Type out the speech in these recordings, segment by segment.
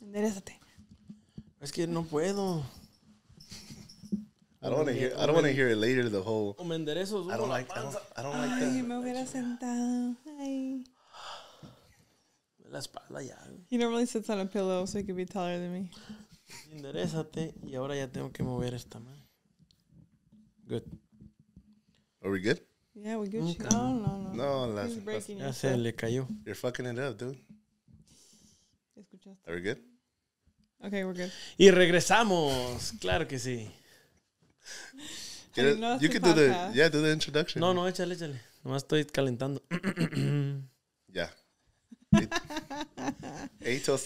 Enderezate. Es que no puedo. I don't want to hear. I don't want to hear it later. The whole. O I don't like. I don't, like that. Ay, me hubiera sentado. Ay. La espalda ya. He normally sits on a pillow so he could be taller than me. Enderezate y ahora ya tengo que mover esta mano. Good. Are we good? Yeah, we good. Oh, no, no, no. No, las. Ya se le cayó. You're fucking it up, dude. ¿Escuchaste? Are we good? Ok, we're good. Y regresamos. Claro que sí. you este can do the, yeah, do the introduction. No, no, échale, échale. Nomás estoy calentando. ya. the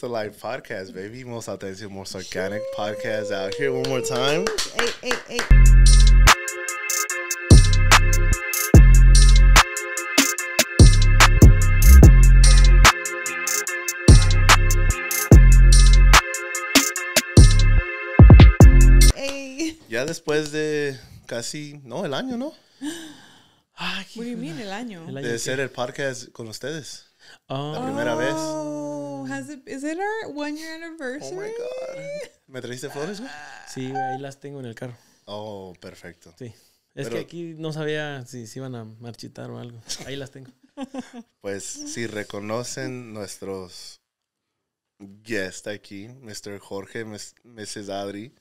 Live podcast, baby. Most authentic, most organic podcast out here one more time. Eight, eight, eight. ya después de casi, no, el año, ¿no? Ay, el año? de ser el parque con ustedes. La ah. primera vez. Oh, has it, our one year Oh my God. ¿Me trajiste flores, güey? Sí, ahí las tengo en el carro. Oh, perfecto. Sí. Es que aquí no sabía si se iban a marchitar o algo. Ahí las tengo. Pues si reconocen nuestros guest aquí, Mr. Jorge, Mrs. Adri,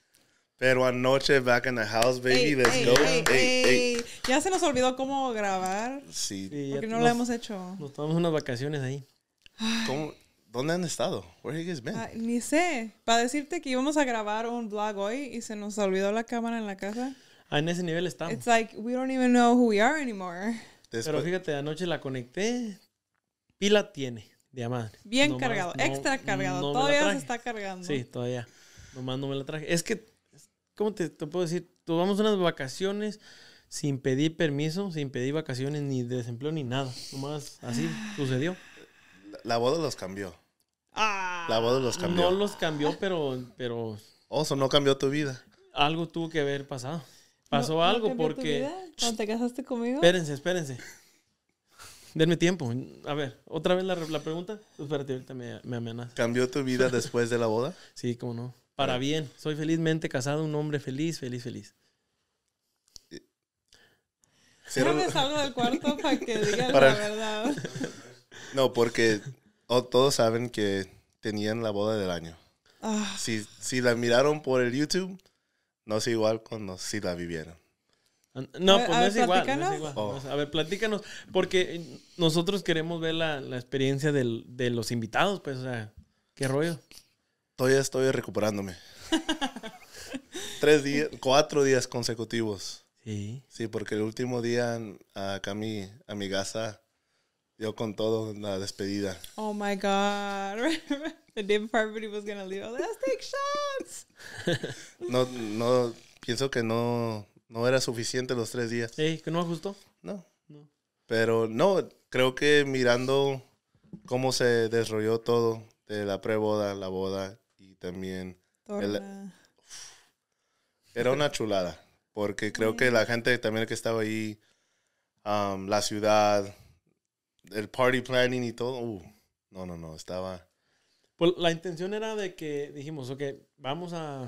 pero anoche, back in the house, baby, let's go. Ey, ya se nos olvidó cómo grabar. Sí. porque no lo hemos hecho. Nos tomamos unas vacaciones ahí. ¿Dónde han estado? Where have you ni sé. Para decirte que íbamos a grabar un vlog hoy y se nos olvidó la cámara en la casa. Ah, en ese nivel estamos. It's like, we don't even know who we are anymore. Pero fíjate, anoche la conecté. Pila tiene, de madre. Bien cargado, extra cargado. todavía se está cargando. Sí, todavía. Nomás no me la traje. Es que ¿cómo te, puedo decir? Tomamos unas vacaciones sin pedir permiso, sin pedir vacaciones, ni desempleo, ni nada. Nomás así sucedió. La, boda los cambió. Ah, la boda los cambió. No los cambió, pero... pero Oso, no cambió tu vida. Algo tuvo que haber pasado. Pasó algo porque... Tu te casaste conmigo? Espérense, espérense. Denme tiempo. A ver, otra vez la, pregunta. Espérate, ahorita me, me ¿Cambió tu vida después de la boda? sí, cómo no. Para eh. bien, soy felizmente casado, un hombre feliz, feliz, feliz. ¿No me salgo del cuarto para que digan la verdad. No, porque oh, todos saben que tenían la boda del año. Ah. Si, si, la miraron por el YouTube, no es igual cuando si la vivieron. No, pues no, es, igual, no es oh. igual. A ver, platícanos. Porque nosotros queremos ver la, experiencia de los invitados, pues, o sea, qué rollo. Todavía estoy recuperándome. Tres días, cuatro días consecutivos. Sí. Sí, porque el último día acá a mi, a mi casa yo con todo la despedida. Oh my God. The day before everybody was going leave. Let's take shots. no, no, pienso que no, no era suficiente los tres días. Sí, ¿Que no ajustó? No. no. Pero no, creo que mirando cómo se desarrolló todo de la preboda, la boda también. era una chulada, porque creo que la gente también que estaba ahí, um, la ciudad, el party planning y todo, uh, no, no, no, estaba... Pues la intención era de que dijimos, ok, vamos a,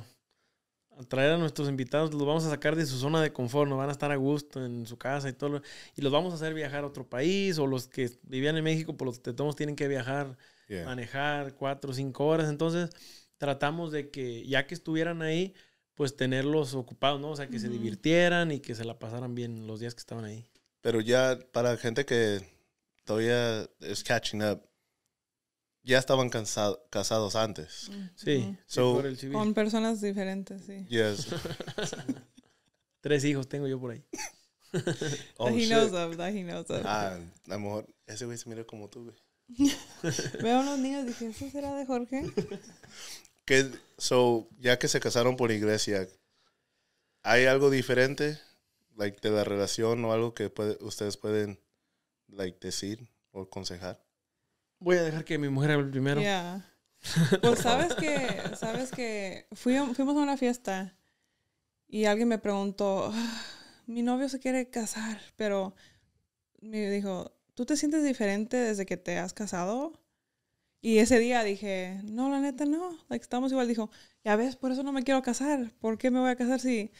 a, traer a nuestros invitados, los vamos a sacar de su zona de confort, no van a estar a gusto en su casa y todo, y los vamos a hacer viajar a otro país, o los que vivían en México, por pues, los que todos tienen que viajar, manejar cuatro o cinco horas, entonces tratamos de que ya que estuvieran ahí, pues tenerlos ocupados, ¿no? O sea, que se divirtieran y que se la pasaran bien los días que estaban ahí. Pero ya para gente que todavía es catching up, ya estaban casados antes. Sí, con personas diferentes, sí. Yes. Tres hijos tengo yo por ahí. oh, he Ah, a ese güey se mira como tú, güey. Veo a unos niños y dije, ¿eso será de Jorge? so, ya que se casaron por iglesia, ¿hay algo diferente de la relación o algo que ustedes pueden like, decir o aconsejar? Voy a dejar que mi mujer hable primero. Pues sabes que, sabes que fui, fuimos a una fiesta y alguien me preguntó, ah, mi novio se quiere casar, pero me dijo, ¿tú te sientes diferente desde que te has casado? Y ese día dije, no, la neta no, estamos igual. Dijo, ya ves, por eso no me quiero casar. ¿Por qué me voy a casar si,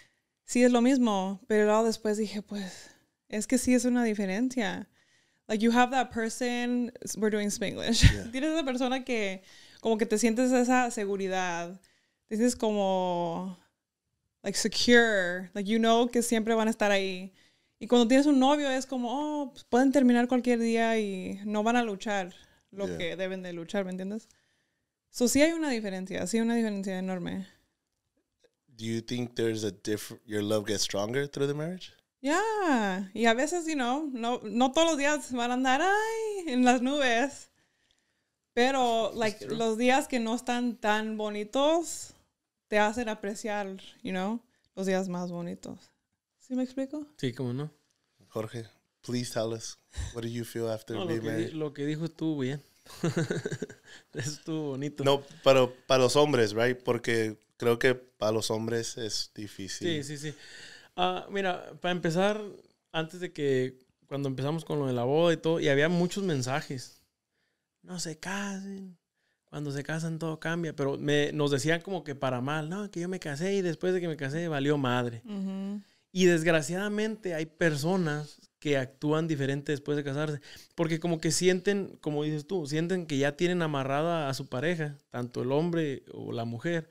si es lo mismo? Pero luego después dije, pues, es que sí es una diferencia. Like, you have that person, we're doing Spanglish. Tienes esa persona que, como que te sientes esa seguridad. dices como, like, secure. Like, you know que siempre van a estar ahí. Y cuando tienes un novio es como, oh, pues pueden terminar cualquier día y no van a luchar lo que deben de luchar, ¿me entiendes? So sí hay una diferencia, sí hay una diferencia enorme. Do you think there's a different your love gets stronger through the marriage? Yeah, y a veces, you know, no no todos los días van a andar ay, en las nubes. Pero like los días que no están tan bonitos te hacen apreciar, you know, los días más bonitos. ¿Sí me explico? Sí, cómo no. Jorge. Please tell us, what do you feel after being lo lo que dijo tú bien. estuvo bonito. No, pero para los hombres, right? Porque creo que para los hombres es difícil. Sí, sí, sí. Ah, mira, para empezar, antes de que, cuando empezamos con lo de la boda y todo, y había muchos mensajes. No se casen, cuando se casan todo cambia, pero me, nos decían como que para mal, no, que yo me casé y después de que me casé valió madre. Y desgraciadamente hay personas que actúan diferente después de casarse. Porque como que sienten, como dices tú, sienten que ya tienen amarrada a su pareja, tanto el hombre o la mujer.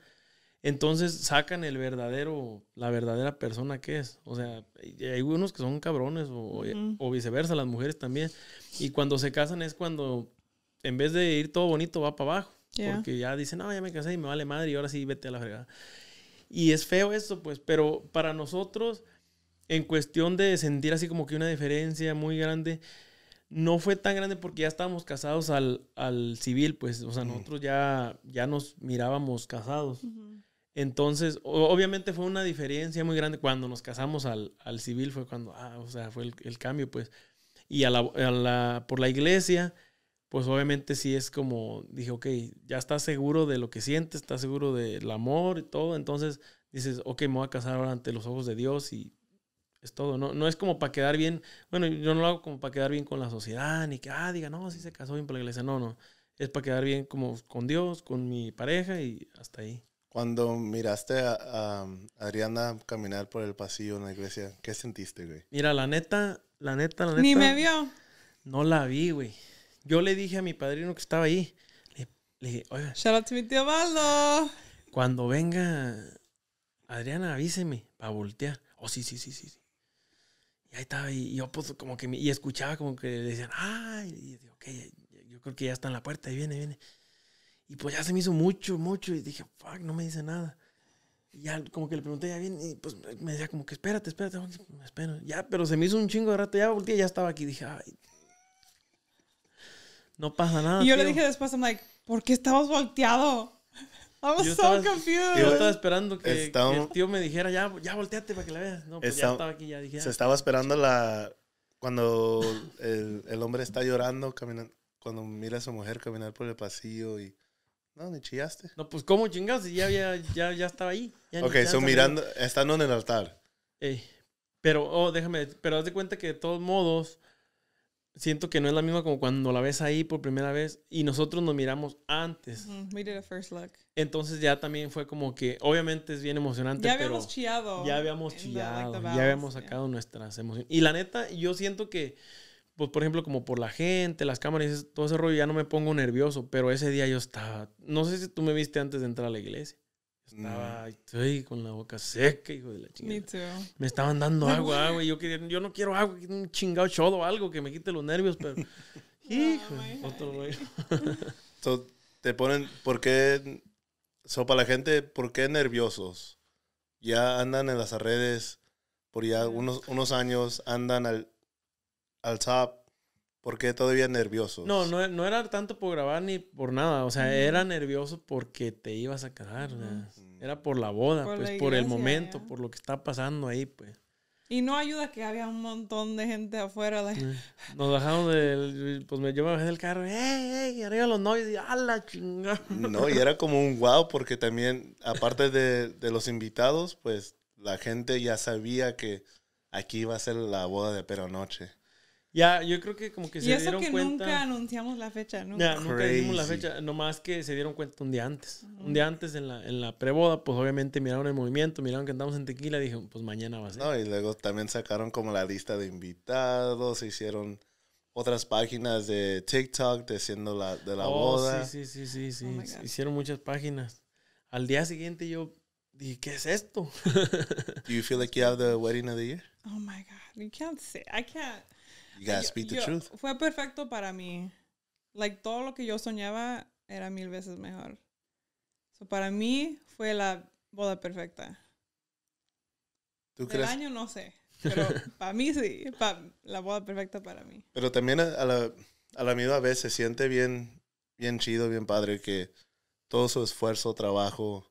Entonces sacan el verdadero, la verdadera persona que es. O sea, hay unos que son cabrones o, viceversa, las mujeres también. Y cuando se casan es cuando, en vez de ir todo bonito, va para abajo. Porque ya dicen, no, ya me casé y me vale madre y ahora sí vete a la fregada. Y es feo eso, pues, pero para nosotros en cuestión de sentir así como que una diferencia muy grande, no fue tan grande porque ya estábamos casados al, al civil, pues, o sea, nosotros ya, ya nos mirábamos casados. Entonces, obviamente fue una diferencia muy grande. Cuando nos casamos al, al civil fue cuando, ah, o sea, fue el, cambio, pues. Y a la, por la iglesia, pues obviamente sí es como, dije, ok, ya estás seguro de lo que sientes, estás seguro del amor y todo. Entonces dices, ok, me voy a casar ahora ante los ojos de Dios y es todo, no, no es como para quedar bien. Bueno, yo no lo hago como para quedar bien con la sociedad, ni que, ah, diga, no, si se casó bien por la iglesia. No, no. Es para quedar bien como con Dios, con mi pareja y hasta ahí. Cuando miraste a, Adriana caminar por el pasillo en la iglesia, ¿qué sentiste, güey? Mira, la neta, la neta, la neta. Ni me vio. No la vi, güey. Yo le dije a mi padrino que estaba ahí. Le, dije, oiga. Shout out to mi tío Baldo. Cuando venga Adriana, avíseme para voltear. Oh, sí, sí, sí. sí ahí estaba, y yo pues como que, y escuchaba como que le decían, ay, y yo, okay, yo creo que ya está en la puerta, ahí viene, viene. Y pues ya se me hizo mucho, mucho, y dije, fuck, no me dice nada. Y ya como que le pregunté, ya viene y pues me decía como que espérate, espérate, me espero. Ya, pero se me hizo un chingo de rato, ya volteé, ya estaba aquí, dije, ay. No pasa nada. Y yo le dije después, I'm like, ¿por qué estabas volteado? yo estaba, esperando que, el tío me dijera, ya, ya volteate para que la veas. No, pues ya Estaba- aquí, ya dije. Se ah, estaba esperando la cuando el, hombre está llorando caminando, cuando mira a su mujer caminar por el pasillo y no, ni chillaste. No, pues cómo chingas, ya, ya, ya estaba ahí. Ya Ok, mirando, estando en el altar. Eh, pero, oh, déjame, pero haz de cuenta que de todos modos, siento que no es la misma como cuando la ves ahí por primera vez y nosotros nos miramos antes. we first look. Entonces ya también fue como que, obviamente es bien emocionante. Ya habíamos chillado. Ya habíamos chillado, ya habíamos sacado nuestras emociones. Y la neta, yo siento que, pues por ejemplo, como por la gente, las cámaras, todo ese rollo, ya no me pongo nervioso, pero ese día yo estaba, no sé si tú me viste antes de entrar a la iglesia. Estaba estoy mm. con la boca seca, hijo de la chingada. Me, estaban dando agua, agua. yo, quería, yo no quiero agua, un chingado chodo o algo que me quite los nervios, pero. hijo, otro te ponen. ¿Por qué? So, para la gente, ¿por qué nerviosos? Ya andan en las redes por ya unos, años, andan al, al top qué todavía nervioso? No, no, era tanto por grabar ni por nada. O sea, mm. era nervioso porque te ibas a casar. Era por la boda, pues, por el momento, por lo que está pasando ahí, pues. Y no ayuda que había un montón de gente afuera. De... Nos bajamos del. Pues yo me bajé del carro. ¡Ey, ey! Arriba los novios. Y ¡A la chingada! No, y era como un wow, porque también, aparte de, de los invitados, pues la gente ya sabía que aquí iba a ser la boda de Pero Noche. Ya, yo creo que como que se dieron que Nunca anunciamos la fecha, ¿no? Ya, nunca dimos la fecha, nomás que se dieron cuenta un día antes. Un día antes en la, en la preboda, pues obviamente miraron el movimiento, miraron que andamos en tequila, dijeron, pues mañana va a ser. No, y luego también sacaron como la lista de invitados, hicieron otras páginas de TikTok diciendo la, de la oh, boda. Sí, sí, sí, oh sí, Hicieron muchas páginas. Al día siguiente yo dije, ¿qué es esto? Do you feel like you have the wedding of the year? Oh my God, you can't say, I can't. Fue perfecto para mí. Like, todo lo que yo soñaba era mil veces mejor. para mí fue la boda perfecta. ¿Tú Del El año no sé. Pero para mí sí. la boda perfecta para mí. Pero también a la, a la misma vez se siente bien, bien chido, bien padre que todo su esfuerzo, trabajo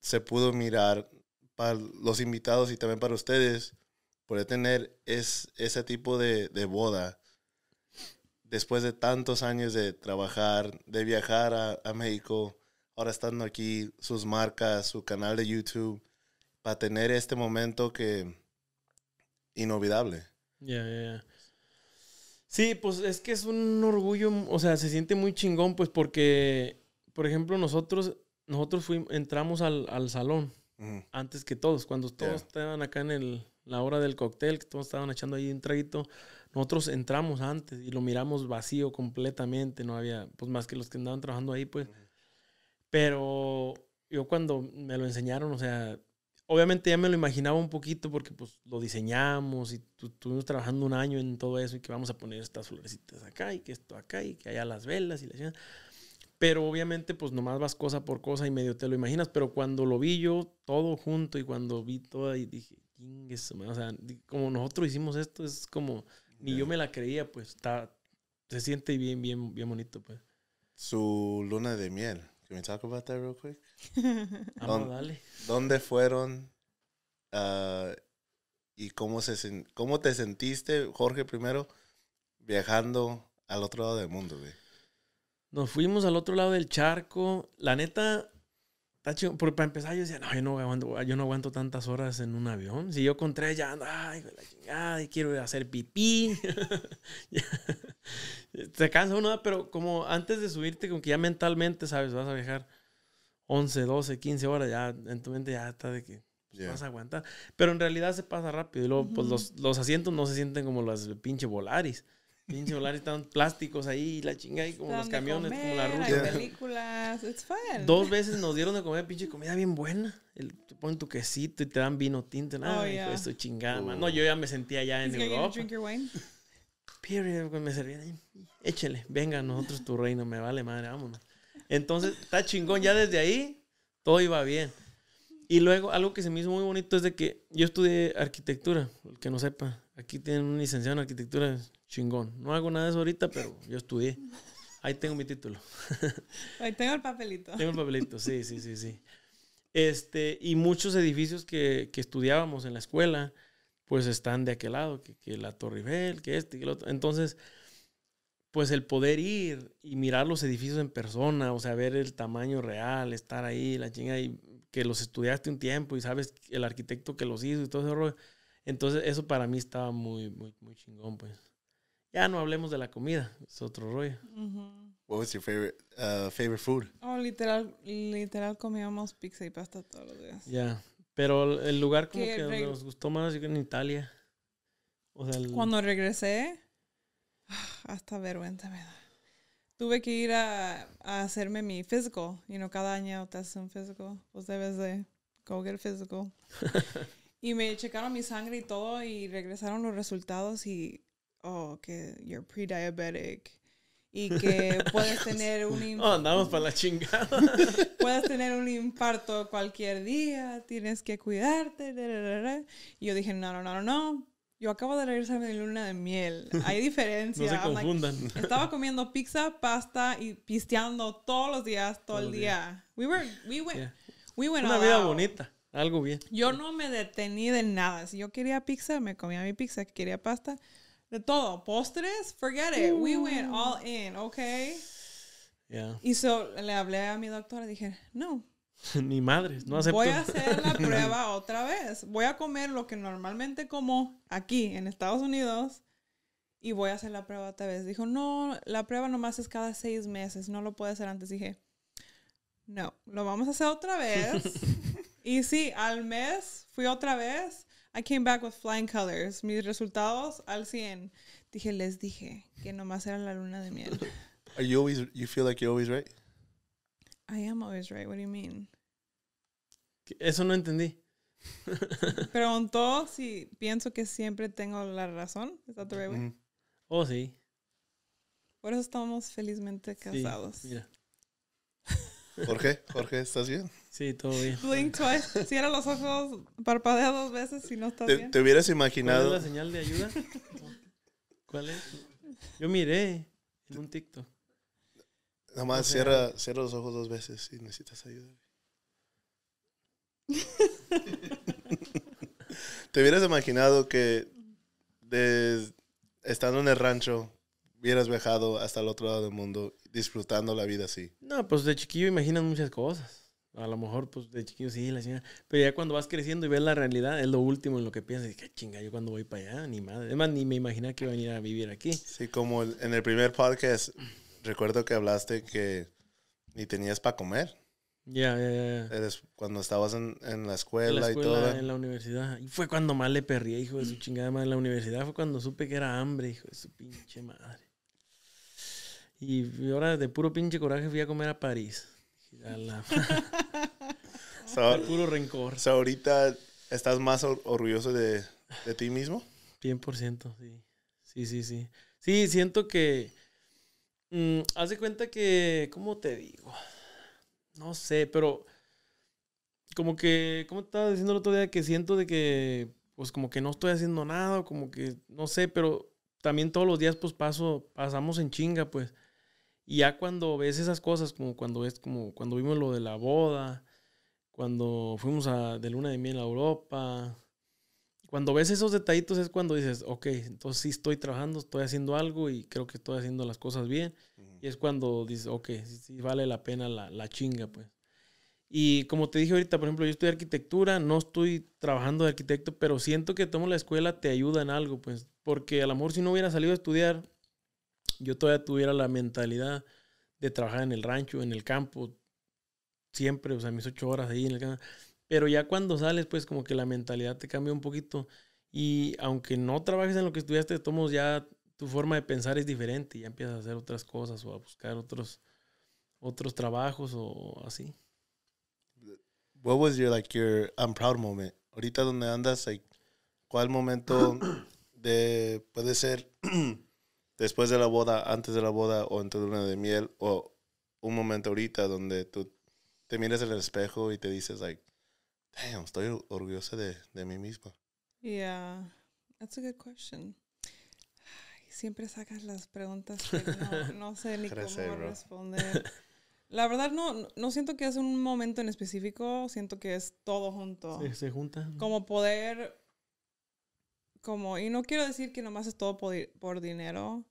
se pudo mirar para los invitados y también para ustedes poder tener es, ese tipo de, boda después de tantos años de trabajar, de viajar a, México, ahora estando aquí, sus marcas, su canal de YouTube, para tener este momento que inolvidable. Ya, Sí, pues es que es un orgullo, o sea, se siente muy chingón, pues porque, por ejemplo, nosotros, nosotros fuimos, entramos al, salón antes que todos, cuando todos estaban acá en el, la hora del cóctel, que todos estaban echando ahí un traguito. Nosotros entramos antes y lo miramos vacío completamente, no había, pues más que los que andaban trabajando ahí, pues. Pero yo cuando me lo enseñaron, o sea, obviamente ya me lo imaginaba un poquito porque pues lo diseñamos y estuvimos trabajando un año en todo eso y que vamos a poner estas florecitas acá y que esto acá y que allá las velas y las pero obviamente pues nomás vas cosa por cosa y medio te lo imaginas, pero cuando lo vi yo todo junto y cuando vi todo y dije, o sea, como nosotros hicimos esto, es como, ni yo me la creía, pues está, se siente bien, bien, bien bonito, pues. Su luna de miel. Can we talk about that real quick? Vamos, ah, dale. ¿Dónde fueron ah, y cómo, se, cómo te sentiste, Jorge, primero, viajando al otro lado del mundo, güey? Nos fuimos al otro lado del charco. La neta, Está chido. Porque para empezar, yo decía, no, yo no aguanto, tantas horas en un avión. Si yo con tres ya ando, ay, quiero hacer pipí. Se cansa uno, pero como antes de subirte, como que ya mentalmente, ¿sabes? Vas a viajar 11, 12, 15 horas, ya en tu mente ya está de que vas a aguantar. Pero en realidad se pasa rápido. Y luego, pues, los, los asientos no se sienten como las pinche Volaris. Pinche celulares, están plásticos ahí, la chinga ahí, como los camiones, como la ruta. películas, Dos veces nos dieron de comer pinche comida bien buena. El, te ponen tu quesito y te dan vino tinto. Nada, oh, esto chingada, No, oh. yo ya me sentía allá en Europa. Drink Period, me servían ahí. Échele, venga, nosotros tu reino, me vale madre, vámonos. Entonces, está chingón, ya desde ahí todo iba bien. Y luego, algo que se me hizo muy bonito es de que yo estudié arquitectura, el que no sepa. Aquí tienen un licenciado en arquitectura, chingón. No hago nada de eso ahorita, pero yo estudié. Ahí tengo mi título. Ahí tengo el papelito. Tengo el papelito, sí, sí, sí, sí. Este, y muchos edificios que, que estudiábamos en la escuela, pues están de aquel lado, que, que la Torre Eiffel, que este, que el otro. Entonces, pues el poder ir y mirar los edificios en persona, o sea, ver el tamaño real, estar ahí, la chinga, y que los estudiaste un tiempo y sabes el arquitecto que los hizo y todo ese rollo. Entonces, eso para mí estaba muy, muy, muy chingón, pues. Ya no hablemos de la comida, es otro rollo. What was your favorite, uh, favorite food? Oh, literal, literal comíamos pizza y pasta todos los días. Ya, pero el lugar como que, nos gustó más en Italia. Cuando regresé, ah, hasta vergüenza me da. Tuve que ir a, hacerme mi physical. You know, cada año te haces un physical. Pues debes de go get physical. y me checaron mi sangre y todo y regresaron los resultados y oh, que you're pre-diabetic y que puedes tener un Oh, andamos para la chingada. puedes tener un infarto cualquier día, tienes que cuidarte. Y yo dije, no, no, no, no, Yo acabo de regresar de luna de miel. Hay diferencia. no estaba comiendo pizza, pasta y pisteando todos los días, todo, el día. We were, we went, we went Una vida bonita. Algo bien. Yo no me detení de nada. Si yo quería pizza, me comía mi pizza. Quería pasta, de todo. Postres, forget it. We went all in, okay? Y so le hablé a mi doctora y dije, no. Ni madre, no acepto. Voy a hacer la prueba otra vez. Voy a comer lo que normalmente como aquí en Estados Unidos y voy a hacer la prueba otra vez. Dijo, no, la prueba nomás es cada seis meses, no lo puede hacer antes. Dije, no, lo vamos a hacer otra vez. y sí, al mes fui otra vez I came back with flying colors. Mis resultados al 100. Dije, les dije que nomás era la luna de miel. you always, you feel like you're always right? I am always right. What do you mean? Eso no entendí. Preguntó si pienso que siempre tengo la razón. ¿Está that the right Oh, sí. Por eso estamos felizmente casados. Sí, mira. Jorge, Jorge, ¿estás bien? Sí, todo bien. Blink Cierra los ojos, parpadea dos veces si no está bien. ¿Te hubieras imaginado? ¿Cuál es la señal de ayuda? ¿Cuál es? Yo miré en un TikTok. Nada más cierra, cierra los ojos dos veces si necesitas ayuda. ¿Te hubieras imaginado que de, estando en el rancho hubieras viajado hasta el otro lado del mundo disfrutando la vida así? No, pues de chiquillo imaginas muchas cosas. A lo mejor, pues de chiquillo sí, la señora. Pero ya cuando vas creciendo y ves la realidad, es lo último en lo que piensas. que ah, chinga, yo cuando voy para allá, ni madre. Además, ni me imaginaba que iba a venir a vivir aquí. Sí, como en el primer podcast, recuerdo que hablaste que ni tenías para comer. Ya, yeah, ya, ya. Cuando estabas en, la escuela y todo. En la universidad. Y fue cuando más le perrí, hijo de su chingada madre. En la universidad fue cuando supe que era hambre, hijo de su pinche madre. Y ahora de puro pinche coraje fui a comer a París. so, puro rencor. sea, ahorita estás más orgulloso de, ti mismo. 100%, sí. Sí, sí, sí. Sí, siento que... Mm, haz cuenta que... ¿Cómo te digo? No sé, pero... Como que... ¿Cómo estaba diciendo el otro día? Que siento de que... Pues como que no estoy haciendo nada, como que... No sé, pero también todos los días pues paso... Pasamos en chinga, pues. Y ya cuando ves esas cosas, como cuando ves, como cuando vimos lo de la boda, cuando fuimos a, de luna de miel a Europa, cuando ves esos detallitos es cuando dices, ok, entonces sí estoy trabajando, estoy haciendo algo y creo que estoy haciendo las cosas bien. Y es cuando dices, ok, vale la pena la, chinga, pues. Y como te dije ahorita, por ejemplo, yo estudié arquitectura, no estoy trabajando de arquitecto, pero siento que tomo la escuela te ayuda en algo, pues, porque a lo mejor si no hubiera salido a estudiar yo todavía tuviera la mentalidad de trabajar en el rancho, en el campo, siempre, o sea, mis ocho horas ahí en el campo. Pero ya cuando sales, pues como que la mentalidad te cambia un poquito. Y aunque no trabajes en lo que estudiaste, tomos ya tu forma de pensar es diferente. Y ya empiezas a hacer otras cosas o a buscar otros, otros trabajos o así. What was your, like, your I'm proud moment? Ahorita donde andas, like, ¿cuál momento de, puede ser después de la boda, antes de la boda o en tu luna de miel o un momento ahorita donde tú te miras en el espejo y te dices, like, damn, estoy orgullosa de, de mí misma? Yeah, that's a good question. siempre sacas las preguntas que no, sé ni cómo responder. La verdad no, no siento que es un momento en específico, siento que es todo junto. Sí, se junta Como poder como, y no quiero decir que nomás es todo por, por dinero,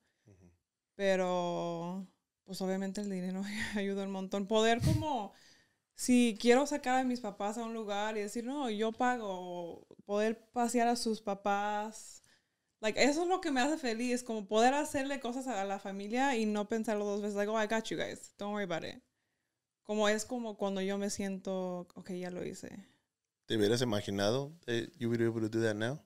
pero pues obviamente el dinero ayuda un montón. Poder como, si quiero sacar a mis papás a un lugar y decir, no, yo pago, poder pasear a sus papás. Like, eso es lo que me hace feliz, como poder hacerle cosas a la familia y no pensarlo dos veces. Like, oh, I got you guys, don't worry about it. Como es como cuando yo me siento, ok, ya lo hice. ¿Te hubieras imaginado that eh, you would be able to do that now?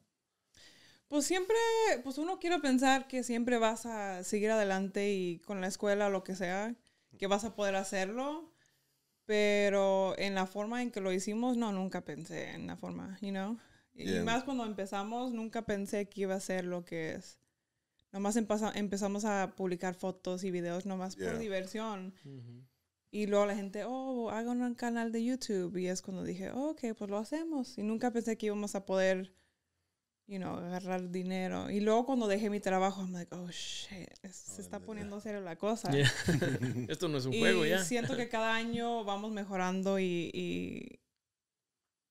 Pues siempre, pues uno quiere pensar que siempre vas a seguir adelante y con la escuela o lo que sea, que vas a poder hacerlo, pero en la forma en que lo hicimos, no, nunca pensé en la forma, you know? Y más cuando empezamos, nunca pensé que iba a ser lo que es. Nomás empezamos a publicar fotos y videos nomás por diversión. Y luego la gente, oh, hagan un canal de YouTube. Y es cuando dije, ok, pues lo hacemos. Y nunca pensé que íbamos a poder y no, agarrar dinero. Y luego cuando dejé mi trabajo, me like, oh shit, se está poniendo cero la cosa. Esto no es un juego ya. Siento que cada año vamos mejorando y, y,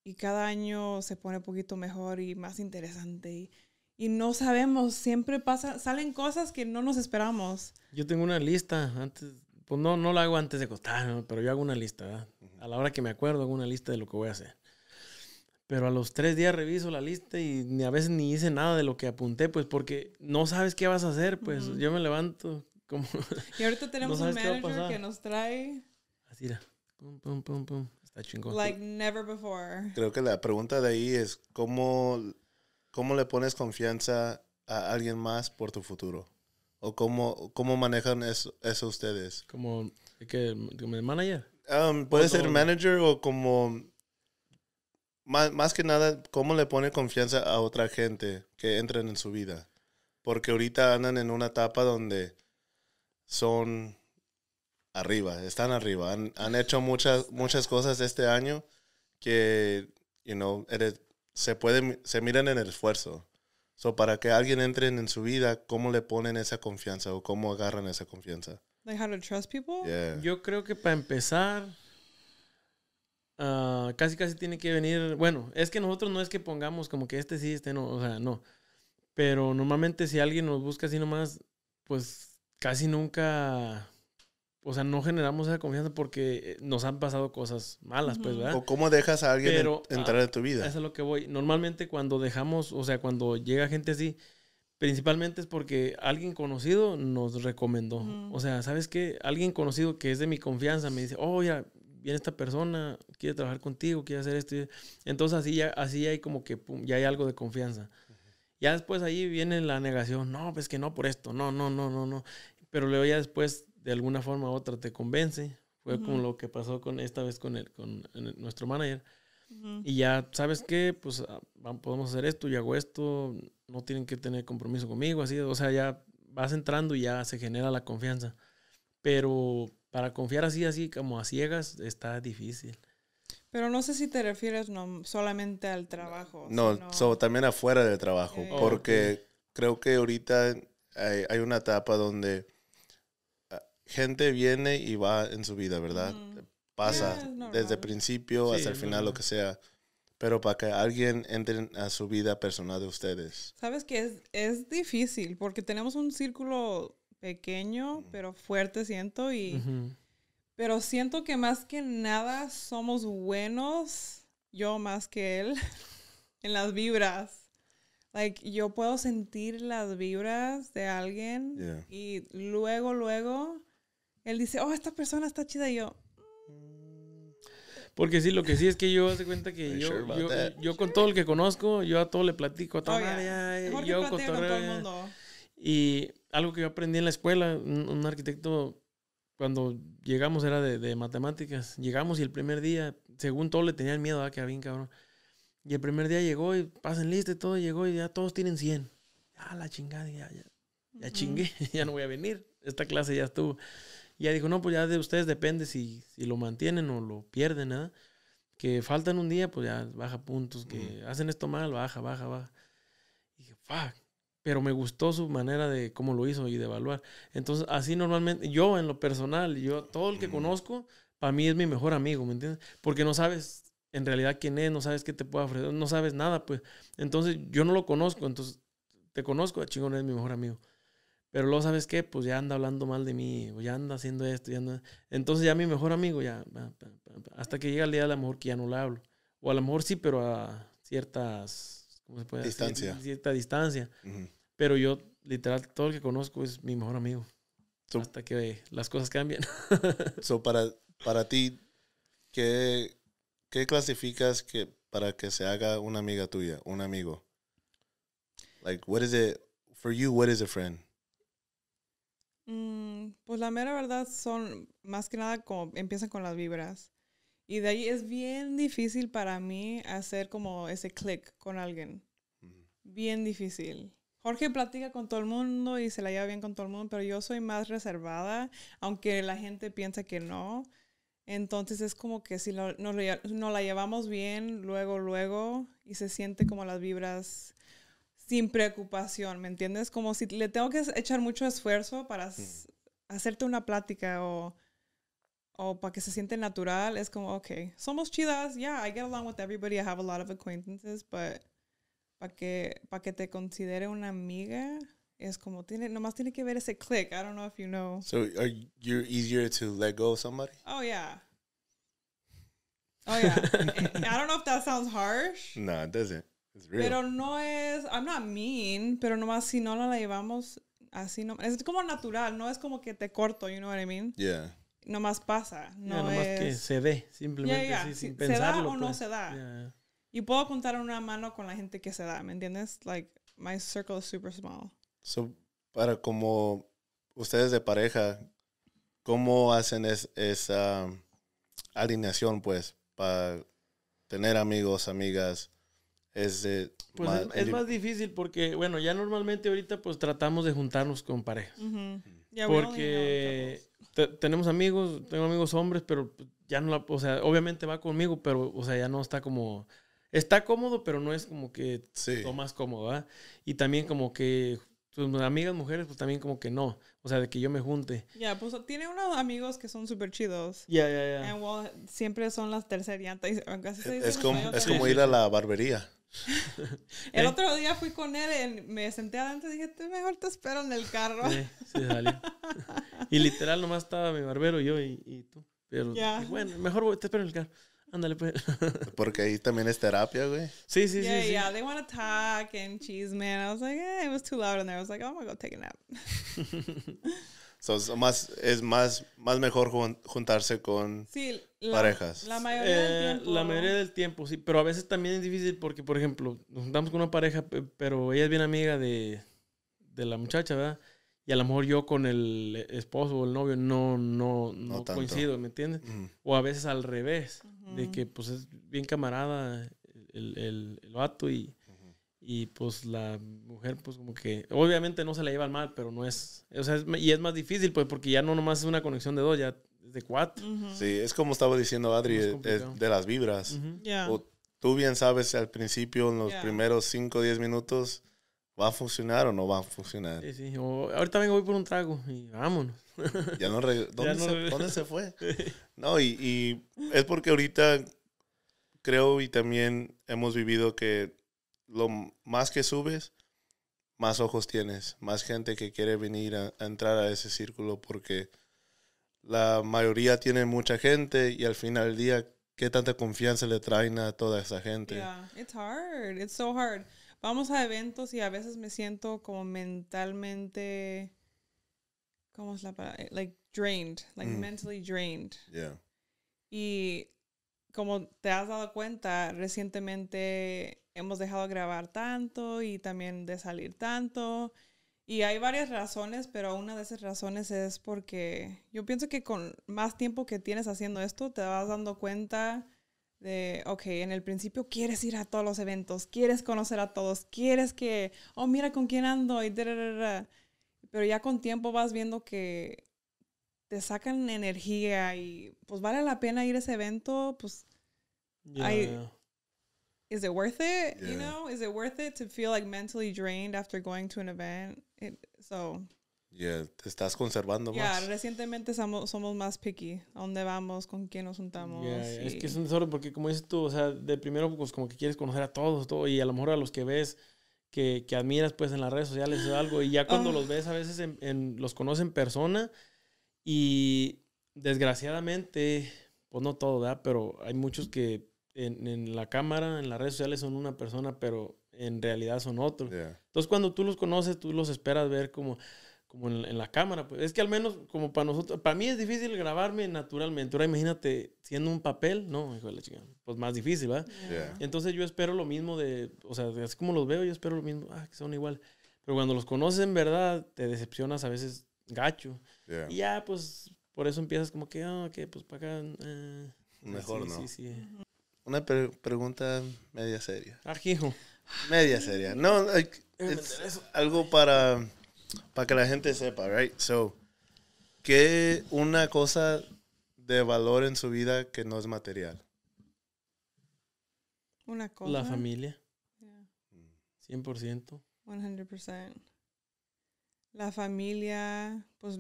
y, cada año se pone un poquito mejor y más interesante. Y, y, no sabemos, siempre pasa, salen cosas que no nos esperamos. Yo tengo una lista antes, pues no, no la hago antes de costar, pero yo hago una lista. A la hora que me acuerdo, hago una lista de lo que voy a hacer. Pero a los tres días reviso la lista y ni a veces ni hice nada de lo que apunté, pues porque no sabes qué vas a hacer, pues yo me levanto como... Y ahorita tenemos un manager que nos trae... Así era. Pum, pum, pum, pum. Está chingón. Like never before. Creo que la pregunta de ahí es cómo, cómo le pones confianza a alguien más por tu futuro. ¿O cómo, cómo manejan eso, ustedes? Como, que, manager. Um, puede ser manager o como más, que nada, ¿cómo le pone confianza a otra gente que entren en su vida? Porque ahorita andan en una etapa donde son arriba, están arriba. Han, hecho muchas, muchas cosas este año que, you know, se, pueden, se miran en el esfuerzo. So, para que alguien entre en su vida, ¿cómo le ponen esa confianza o cómo agarran esa confianza? trust people? Yo creo que para empezar Ah, casi casi tiene que venir, bueno, es que nosotros no es que pongamos como que este sí, este no, o sea, no. Pero normalmente si alguien nos busca así nomás, pues casi nunca, o sea, no generamos esa confianza porque nos han pasado cosas malas, pues, ¿verdad? O cómo dejas a alguien entrar ah, en tu vida. Eso es lo que voy. Normalmente cuando dejamos, o sea, cuando llega gente así, principalmente es porque alguien conocido nos recomendó. O sea, ¿sabes qué? Alguien conocido que es de mi confianza me dice, oh, ya, viene esta persona, quiere trabajar contigo, quiere hacer esto. Entonces así ya, así hay como que pum, ya hay algo de confianza. Ya después ahí viene la negación, no, pues que no por esto, no, no, no, no, no. Pero luego ya después de alguna forma u otra te convence. Fue como lo que pasó con esta vez con, el, con nuestro manager. Y ya, ¿sabes qué? Pues ah, podemos hacer esto, yo hago esto, no tienen que tener compromiso conmigo, así. O sea, ya vas entrando y ya se genera la confianza. Pero para confiar así, así como a ciegas, está difícil. Pero no sé si te refieres no, solamente al trabajo. No, también afuera del trabajo, porque creo que ahorita hay, una etapa donde ah, gente viene y va en su vida, ¿verdad? Mm. Pasa desde el principio hasta el final, lo que sea. Pero para que alguien entre a su vida personal de ustedes. Sabes que es difícil porque tenemos un círculo pequeño, pero fuerte siento y... Pero siento que más que nada somos buenos, yo más que él, en las vibras. Like, yo puedo sentir las vibras de alguien y luego, luego, él dice, oh, esta persona está chida y yo... Porque sí, lo que sí es que yo hace cuenta que yo, con todo el que conozco, yo a todo le platico, a todo, oh, yo con todo el y algo que yo aprendí en la escuela, un, arquitecto, cuando llegamos era de, matemáticas, llegamos y el primer día, según todo le tenían miedo, a ah, que había cabrón. Y el primer día llegó y pasen listo y todo, llegó y ya todos tienen 100. ya la chingada, ya, ya, ya chingué, ya no voy a venir, esta clase ya estuvo. Y ya dijo, no, pues ya de ustedes depende si, lo mantienen o lo pierden, nada. ¿ah? Que faltan un día, pues ya baja puntos, que hacen esto mal, baja, baja, baja. Y dije, fuck, pero me gustó su manera de cómo lo hizo y de evaluar. Entonces, así normalmente, yo en lo personal, yo todo el que conozco, para mí es mi mejor amigo, ¿me entiendes? Porque no sabes en realidad quién es, no sabes qué te puede ofrecer, no sabes nada, pues. Entonces, yo no lo conozco, entonces, te conozco, chingón, es mi mejor amigo. Pero luego, ¿sabes qué? Pues ya anda hablando mal de mí, o ya anda haciendo esto, ya anda... Entonces, ya mi mejor amigo, ya, hasta que llega el día, a lo mejor que ya no le hablo. O a lo mejor sí, pero a ciertas distancia. Cierta distancia. Pero yo, literal, todo el que conozco es mi mejor amigo. hasta que las cosas cambian. so, para, para ti, ¿qué, ¿qué clasificas que, para que se haga una amiga tuya, un amigo? Like, what is it, for you, what is a friend? Mm, pues la mera verdad son, más que nada, como empiezan con las vibras. Y de ahí es bien difícil para mí hacer como ese click con alguien. Bien difícil. Jorge platica con todo el mundo y se la lleva bien con todo el mundo, pero yo soy más reservada, aunque la gente piensa que no. Entonces es como que si no la llevamos bien, luego, luego, y se siente como las vibras sin preocupación, ¿me entiendes? Como si le tengo que echar mucho esfuerzo para hacerte una plática o o para que se siente natural, es como, okay somos chidas, yeah, I get along with everybody, I have a lot of acquaintances, but para que, pa que te considere una amiga, es como, tiene, nomás tiene que ver ese click. I don't know if you know. So, are you easier to let go of somebody? Oh, yeah. Oh, yeah. I don't know if that sounds harsh. No, it doesn't. It's real. Pero no es, I'm not mean, pero nomás si no la llevamos así, no, es como natural, no es como que te corto, you know what I mean? Yeah nomás pasa. No nomás es... que se ve. simplemente sin pensarlo. ¿Se da o no pues, se da? Y puedo contar una mano con la gente que se da, ¿me entiendes? Like, my circle is super small. So, para como ustedes de pareja, ¿cómo hacen esa alineación, pues, para tener amigos, amigas? Es, más, pues es, más difícil porque, bueno, ya normalmente ahorita pues tratamos de juntarnos con parejas. porque tenemos amigos, tengo amigos hombres, pero ya no la, o sea, obviamente va conmigo, pero, o sea, ya no está como, está cómodo, pero no es como que sí. lo más cómodo, ¿verdad? Y también como que sus pues, amigas mujeres, pues también como que no, o sea, de que yo me junte. Ya, pues tiene unos amigos que son súper chidos. Ya, ya, ya. siempre son las terceras llantas. Es, es como, es como ir a la barbería. El eh. otro día fui con él, me senté adentro y dije, te mejor te espero en el carro. Sí, sí y literal nomás estaba mi barbero, yo y, y tú. Pero bueno, mejor voy, te espero en el carro. Ándale, pues. Porque ahí también es terapia, güey. Sí, sí, sí. Yeah, yeah, they want to talk and cheese, man. I was like, eh, it was too loud in there. I was like, oh, I'm gonna go take a nap. es más, es más, más mejor juntarse con parejas. Eh, la mayoría, del tiempo, sí. Pero a veces también es difícil porque, por ejemplo, nos juntamos con una pareja, pero ella es bien amiga de, la muchacha, ¿verdad? Y a lo mejor yo con el esposo o el novio no, no, no, coincido, ¿me entiendes? O a veces al revés, de que pues es bien camarada el, el, el vato y y pues la mujer, pues como que, obviamente no se la llevan mal, pero no es, o sea, y es más difícil, pues porque ya no nomás es una conexión de dos, ya es de cuatro. Sí, es como estaba diciendo Adri, eh, eh, de, las vibras. tú bien sabes al principio, en los primeros cinco o 10 minutos, ¿va a funcionar o no va a funcionar? Sí, sí. O, ahorita vengo, voy por un trago y vámonos. ya no ¿Dónde, se, ¿Dónde se fue? no, y, y es porque ahorita creo y también hemos vivido que lo más que subes, más ojos tienes, más gente que quiere venir a, entrar a ese círculo porque la mayoría tiene mucha gente y al final del día, ¿qué tanta confianza le traen a toda esa gente? it's hard, it's so hard. Vamos a eventos y a veces me siento como mentalmente, ¿cómo es la palabra? Eh, like drained, like mm. mentally drained. Y como te has dado cuenta, recientemente hemos dejado de grabar tanto y también de salir tanto. Y hay varias razones, pero una de esas razones es porque yo pienso que con más tiempo que tienes haciendo esto, te vas dando cuenta de, ok, en el principio quieres ir a todos los eventos, quieres conocer a todos, quieres que, oh, mira con quién ando, y pero ya con tiempo vas viendo que te sacan energía y pues vale la pena ir a ese evento, pues is it worth it? You know, is it worth it to feel like mentally drained after going to an event? It, so. Yeah, te estás conservando yeah, recientemente somos, somos más picky. ¿A dónde vamos? ¿Con quién nos juntamos? Es que es un tesoro porque, como dices tú, o sea, de primero, pues como que quieres conocer a todos, todo, y a lo mejor a los que ves, que, que admiras, pues en las redes sociales o algo, y ya cuando ah. los ves, a veces los conoces en persona, y desgraciadamente, pues no todo, ¿verdad? Pero hay muchos que en, la cámara, en las redes sociales son una persona, pero en realidad son otro. Entonces cuando tú los conoces, tú los esperas ver como, como en, la cámara. Pues. Es que al menos como para nosotros, para mí es difícil grabarme naturalmente. Ahora imagínate siendo un papel, no, hijo de la pues más difícil, ¿verdad? Entonces yo espero lo mismo de, o sea, así como los veo, yo espero lo mismo, ah, que son igual. Pero cuando los conoces en verdad, te decepcionas a veces gacho. Y ya, pues, por eso empiezas como que, ah, que pues para acá... Eh". Mejor no. Sí, sí. Una pregunta media seria. Ah, hijo? Media seria. No, es algo para, para que la gente sepa, right? So, ¿qué una cosa de valor en su vida que no es material? Una cosa. La familia. 100%. 100%. La familia, pues,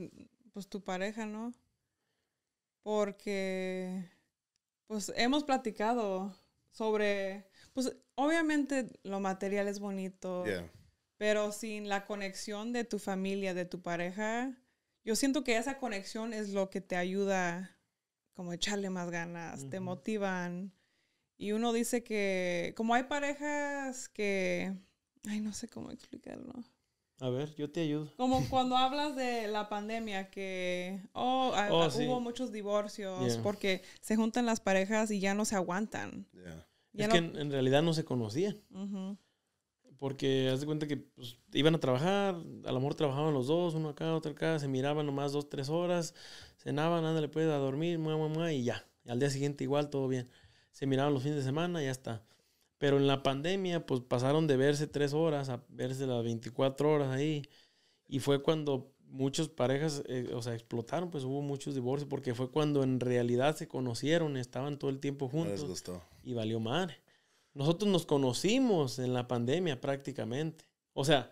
pues tu pareja, ¿no? Porque pues hemos platicado sobre, pues obviamente lo material es bonito, pero sin la conexión de tu familia, de tu pareja, yo siento que esa conexión es lo que te ayuda como echarle más ganas, te motivan. Y uno dice que como hay parejas que, ay, no sé cómo explicarlo a ver, yo te ayudo. Como cuando hablas de la pandemia, que oh, oh hubo muchos divorcios porque se juntan las parejas y ya no se aguantan. es que en, realidad no se conocían. Porque haz de cuenta que pues, iban a trabajar, al amor trabajaban los dos, uno acá, otro acá, se miraban nomás dos, tres horas, cenaban, ándale pues a dormir, mua, mua, mua, y ya. Y al día siguiente igual, todo bien. Se miraban los fines de semana, ya está. Pero en la pandemia, pues pasaron de verse tres horas a verse las 24 horas ahí. Y fue cuando muchas parejas, eh, o sea, explotaron, pues hubo muchos divorcios, porque fue cuando en realidad se conocieron, estaban todo el tiempo juntos. Y valió madre. Nosotros nos conocimos en la pandemia prácticamente. O sea...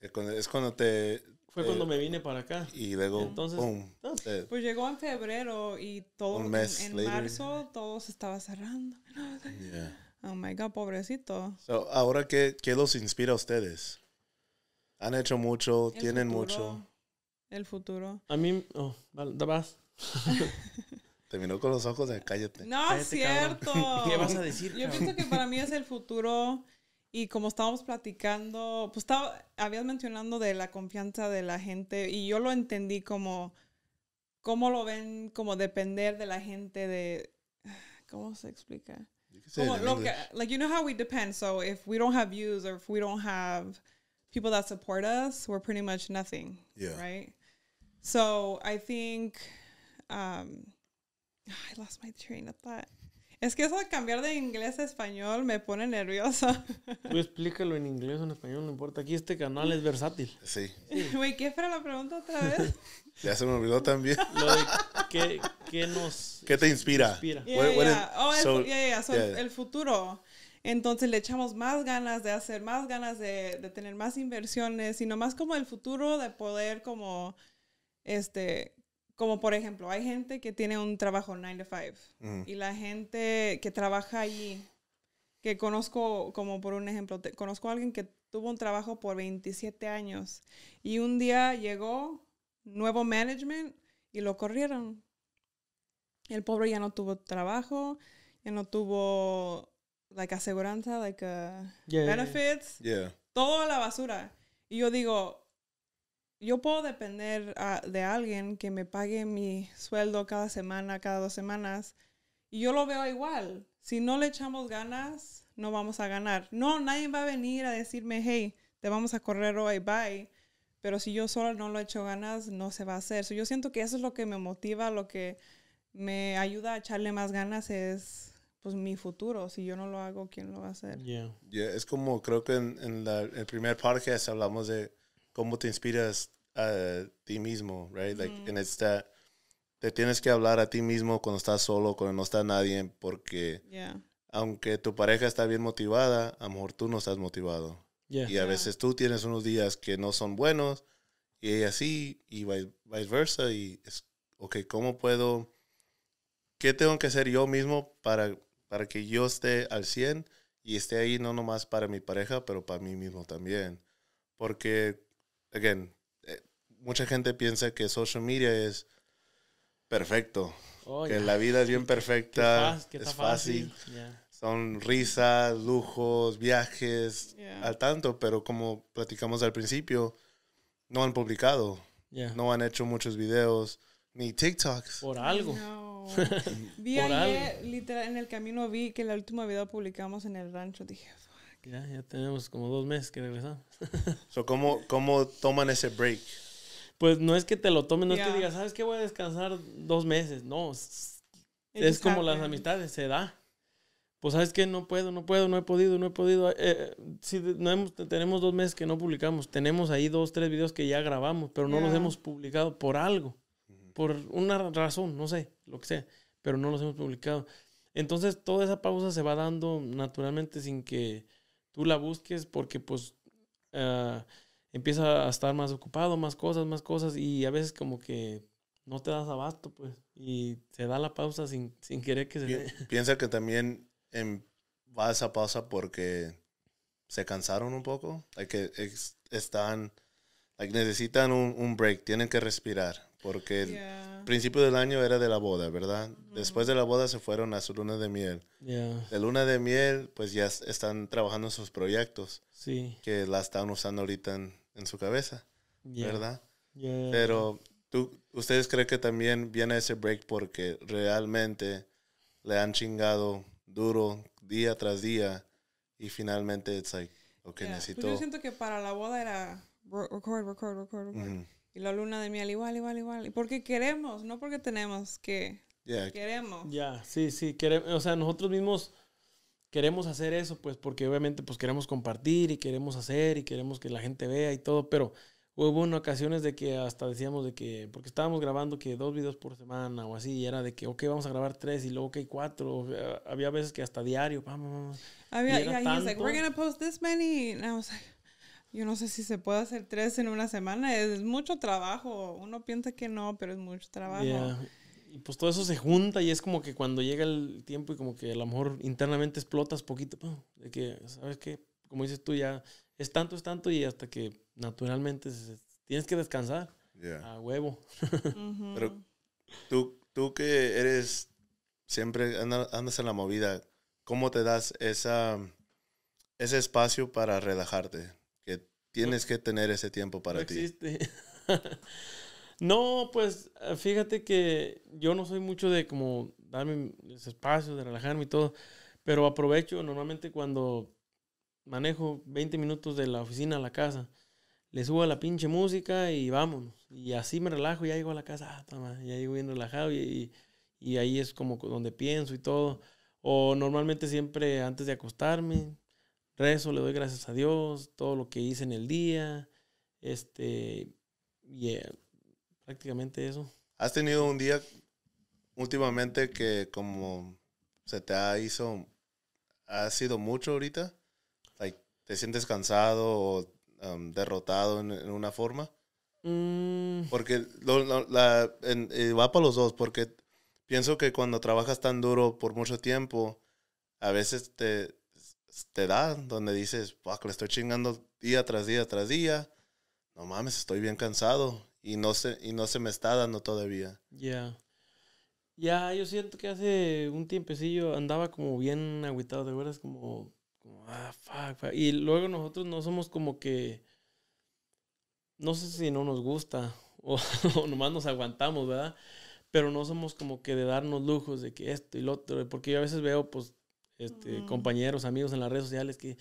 Es cuando te... Fue cuando eh, me vine para acá. Y luego, Entonces, pues llegó en febrero y todo... Un mes en, en marzo todo se estaba cerrando. Oh my God, pobrecito. ahora, ¿qué, ¿qué, los inspira a ustedes? Han hecho mucho, tienen mucho. El futuro. A mí, oh, vas. Terminó con los ojos de cállate. No, es cierto. ¿Qué vas a decir? Yo pienso que para mí es el futuro. Y como estábamos platicando, pues estaba, habías mencionado de la confianza de la gente y yo lo entendí como, cómo lo ven, como depender de la gente, de, ¿cómo se explica? You can say well, look at like you know how we depend. So if we don't have views or if we don't have people that support us, we're pretty much nothing. Yeah. Right. So I think um, I lost my train of thought. Es que eso de cambiar de inglés a español me pone nerviosa. Tú explícalo en inglés o en español, no importa. Aquí este canal es versátil. Sí. Güey, sí. ¿qué fue la pregunta otra vez? ya se me olvidó también. Lo de que, ¿Qué nos ¿Qué te inspira? el, futuro. Entonces le echamos más ganas de hacer, más ganas de, tener más inversiones, sino más como el futuro de poder como, este, como por ejemplo, hay gente que tiene un trabajo 9 to 5 mm. y la gente que trabaja allí, que conozco, como por un ejemplo, conozco a alguien que tuvo un trabajo por 27 años y un día llegó nuevo management y lo corrieron el pobre ya no tuvo trabajo, ya no tuvo, like, aseguranza, like, uh, benefits. Yeah, Toda la basura. Y yo digo, yo puedo depender ah, de alguien que me pague mi sueldo cada semana, cada dos semanas. Y yo lo veo igual. Si no le echamos ganas, no vamos a ganar. No, nadie va a venir a decirme, hey, te vamos a correr hoy, bye. Pero si yo solo no lo echo ganas, no se va a hacer. yo siento que eso es lo que me motiva, lo que me ayuda a echarle más ganas es pues mi futuro. Si yo no lo hago, ¿quién lo va a hacer? es como creo que en, el primer podcast hablamos de cómo te inspiras a ti mismo, right? Like, te tienes que hablar a ti mismo cuando estás solo, cuando no está nadie, porque aunque tu pareja está bien motivada, a lo mejor tú no estás motivado. Y a veces tú tienes unos días que no son buenos y así, y viceversa versa. Y es, ok, ¿cómo puedo ¿qué tengo que hacer yo mismo para, para que yo esté al 100 y esté ahí no nomás para mi pareja, pero para mí mismo también? Porque, again, eh, mucha gente piensa que social media es perfecto, oh, que la vida es bien perfecta, es fácil. Son risas, lujos, viajes, al tanto, pero como platicamos al principio, no han publicado, no han hecho muchos videos, ni TikToks. Por algo. vi ayer, literal, en el camino vi que la última video publicamos en el rancho. Dije, Ya, ya tenemos como dos meses que regresamos. ¿cómo, ¿Cómo toman ese break? Pues no es que te lo tomen, no es que digas, ¿sabes qué? Voy a descansar dos meses. No, es, como las amistades, se da pues sabes que no puedo, no puedo, no he podido, no he podido. Eh, eh, si no hemos, tenemos dos meses que no publicamos, tenemos ahí dos, tres videos que ya grabamos, pero no los hemos publicado por algo por una razón, no sé, lo que sea, pero no los hemos publicado. Entonces toda esa pausa se va dando naturalmente sin que tú la busques porque pues ah, empieza a estar más ocupado, más cosas, más cosas y a veces como que no te das abasto pues y se da la pausa sin, sin querer que se... piensa que también va esa pausa porque se cansaron un poco, hay que están, necesitan un break, tienen que respirar porque el principio del año era de la boda, ¿verdad? Después de la boda se fueron a su luna de miel. De luna de miel, pues ya están trabajando en sus proyectos, sí. que la están usando ahorita en, su cabeza, ¿verdad? Pero ¿tú, ustedes creen que también viene ese break porque realmente le han chingado duro día tras día y finalmente es like, que pues necesito... yo siento que para la boda era record, record, record, record. Y la luna de miel igual, igual, igual. Y porque queremos, no porque tenemos que. Queremos. Ya, sí, sí, queremos. O sea, nosotros mismos queremos hacer eso, pues, porque obviamente pues queremos compartir y queremos hacer y queremos que la gente vea y todo, pero hubo ocasiones de que hasta decíamos de que, porque estábamos grabando que dos videos por semana o así, y era de que, ok, vamos a grabar tres y luego, ok, cuatro. Había veces que hasta diario, vamos, vamos. Había, y era tanto, post this many. Yo no sé si se puede hacer tres en una semana. Es, mucho trabajo. Uno piensa que no, pero es mucho trabajo. Y pues todo eso se junta y es como que cuando llega el tiempo y como que a lo mejor internamente explotas poquito. De que, ¿sabes qué? Como dices tú, ya es tanto, es tanto y hasta que naturalmente tienes que descansar. A huevo. Pero tú, tú que eres, siempre andas en la movida, ¿cómo te das esa, ese espacio para relajarte? Tienes que tener ese tiempo para no ti. Existe. no, pues eh, fíjate que yo no soy mucho de como darme ese espacios, de relajarme y todo, pero aprovecho normalmente cuando manejo 20 minutos de la oficina a la casa, le subo a la pinche música y vámonos. Y así me relajo, ya llego a la casa, ah, ya llego bien relajado y, y ahí es como donde pienso y todo. O normalmente siempre antes de acostarme, rezo, le doy gracias a Dios, todo lo que hice en el día, este, y eh, prácticamente eso. ¿Has tenido un día últimamente que como se te ha hizo, ha sido mucho ahorita? ¿Te sientes cansado o um, derrotado en, una forma? Mm. Porque va para los dos, porque pienso que cuando trabajas tan duro por mucho tiempo, a veces te, te da, donde dices, le estoy chingando día tras día tras día. No mames, estoy bien cansado y no se, y no se me está dando todavía. Ya. Ya, yo siento que hace un tiempecillo andaba como bien agüitado, De veras Como, como ah, fuck, Y luego nosotros no somos como que. No sé si no nos gusta o, o nomás nos aguantamos, ¿verdad? Pero no somos como que de darnos lujos de que esto y lo otro, porque yo a veces veo, pues, este, compañeros, amigos en las redes sociales que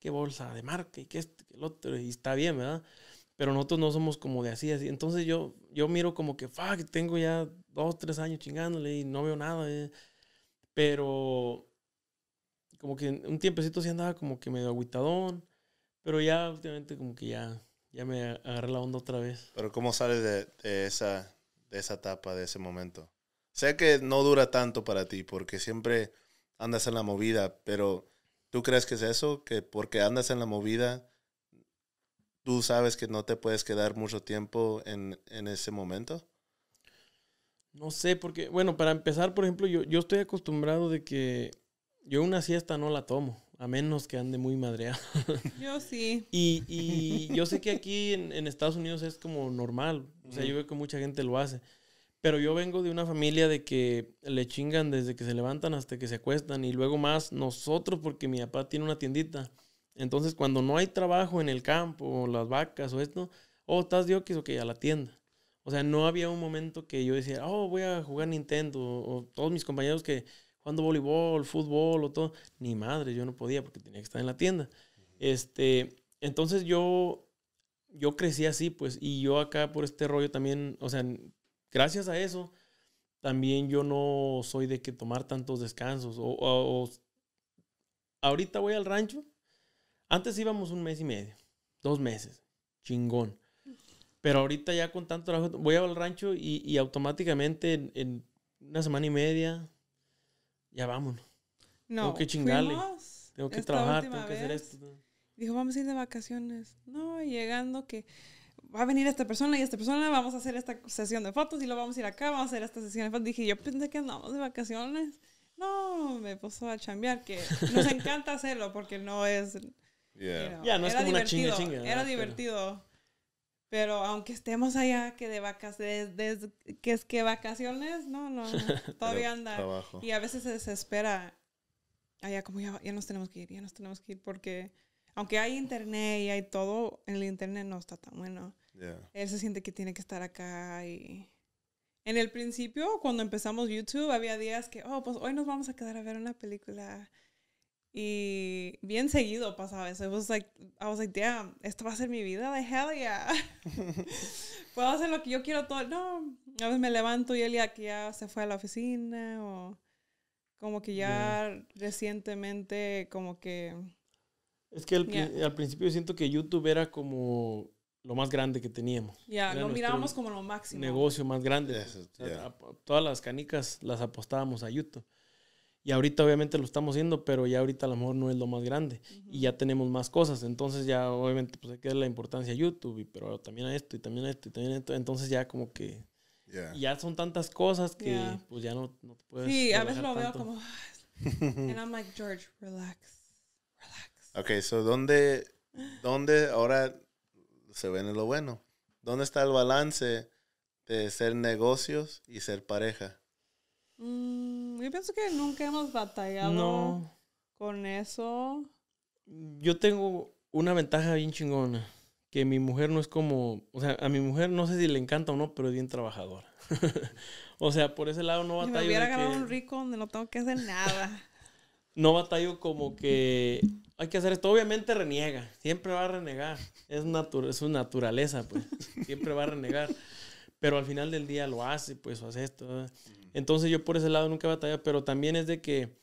qué bolsa de marca y que el otro, y está bien, ¿verdad? Pero nosotros no somos como de así, así. Entonces yo, yo miro como que, fuck, tengo ya dos, tres años chingándole y no veo nada. Eh". Pero como que un tiempecito sí andaba como que medio aguitadón, pero ya últimamente como que ya, ya me agarré la onda otra vez. Pero ¿cómo sales de, de esa, de esa etapa, de ese momento? Sé que no dura tanto para ti, porque siempre andas en la movida, pero ¿tú crees que es eso? Que porque andas en la movida, tú sabes que no te puedes quedar mucho tiempo en, ese momento. No sé, porque, bueno, para empezar, por ejemplo, yo, estoy acostumbrado de que yo una siesta no la tomo, a menos que ande muy madreado. Yo sí. y, yo sé que aquí en, en, Estados Unidos es como normal, o sea, yo veo que mucha gente lo hace. Pero yo vengo de una familia de que le chingan desde que se levantan hasta que se acuestan y luego más nosotros porque mi papá tiene una tiendita. Entonces cuando no hay trabajo en el campo, o las vacas o esto, oh, estás yo o que a la tienda. O sea, no había un momento que yo decía, oh, voy a jugar Nintendo, o, todos mis compañeros que jugando voleibol, fútbol o todo, ni madre, yo no podía porque tenía que estar en la tienda. Este, entonces yo, yo crecí así, pues, y yo acá por este rollo también, o sea, gracias a eso, también yo no soy de que tomar tantos descansos. O, ahorita voy al rancho. Antes íbamos un mes y medio, dos meses, chingón. Pero ahorita ya con tanto trabajo, voy al rancho y, automáticamente en, una semana y media, ya vámonos. No, tengo que chingarle. Tengo que trabajar, tengo que hacer esto. Dijo, vamos a ir de vacaciones. No, llegando que va a venir esta persona y esta persona, vamos a hacer esta sesión de fotos y lo vamos a ir acá, vamos a hacer esta sesión de fotos. Dije, yo pensé que andamos de vacaciones. No, me puso a chambear, que nos encanta hacerlo porque no es... ya no es como una chinga, Era divertido. Pero... aunque estemos allá, que de vacaciones, que es que vacaciones, no, no, todavía anda. Y a veces se desespera. Allá como ya, ya nos tenemos que ir, ya nos tenemos que ir porque aunque hay internet y hay todo, el internet no está tan bueno. Él se siente que tiene que estar acá y... En el principio, cuando empezamos YouTube, había días que, oh, pues hoy nos vamos a quedar a ver una película. Y bien seguido pasaba eso. I was like, damn, esto va a ser mi vida, de hell yeah. Puedo hacer lo que yo quiero todo. No, a veces me levanto y él ya, ya se fue a la oficina o como que ya recientemente como que... Es que al, al principio siento que YouTube era como lo más grande que teníamos. Ya, lo mirábamos como lo máximo. Negocio más grande. Todas las canicas las apostábamos a YouTube. Y ahorita obviamente lo estamos haciendo, pero ya ahorita a lo mejor no es lo más grande. Y ya tenemos más cosas. Entonces ya obviamente pues hay que la importancia a YouTube, pero también a esto, y también a esto, y también a esto. Entonces ya como que... Ya son tantas cosas que pues ya no, no, te puedes... Sí, a veces lo veo como... And I'm like, George, relax, relax. Ok, so ¿dónde, dónde ahora se en lo bueno. ¿Dónde está el balance de ser negocios y ser pareja? Mm, yo pienso que nunca hemos batallado con eso. Yo tengo una ventaja bien chingona, que mi mujer no es como, o sea, a mi mujer no sé si le encanta o no, pero es bien trabajadora. o sea, por ese lado no batallo. Si me hubiera ganado un rico donde no tengo que hacer nada. no batallo como que hay que hacer esto. Obviamente reniega, siempre va a renegar. Es, es su naturaleza, pues. Siempre va a renegar. Pero al final del día lo hace, pues, o hace esto. Entonces yo por ese lado nunca batalla, pero también es de que,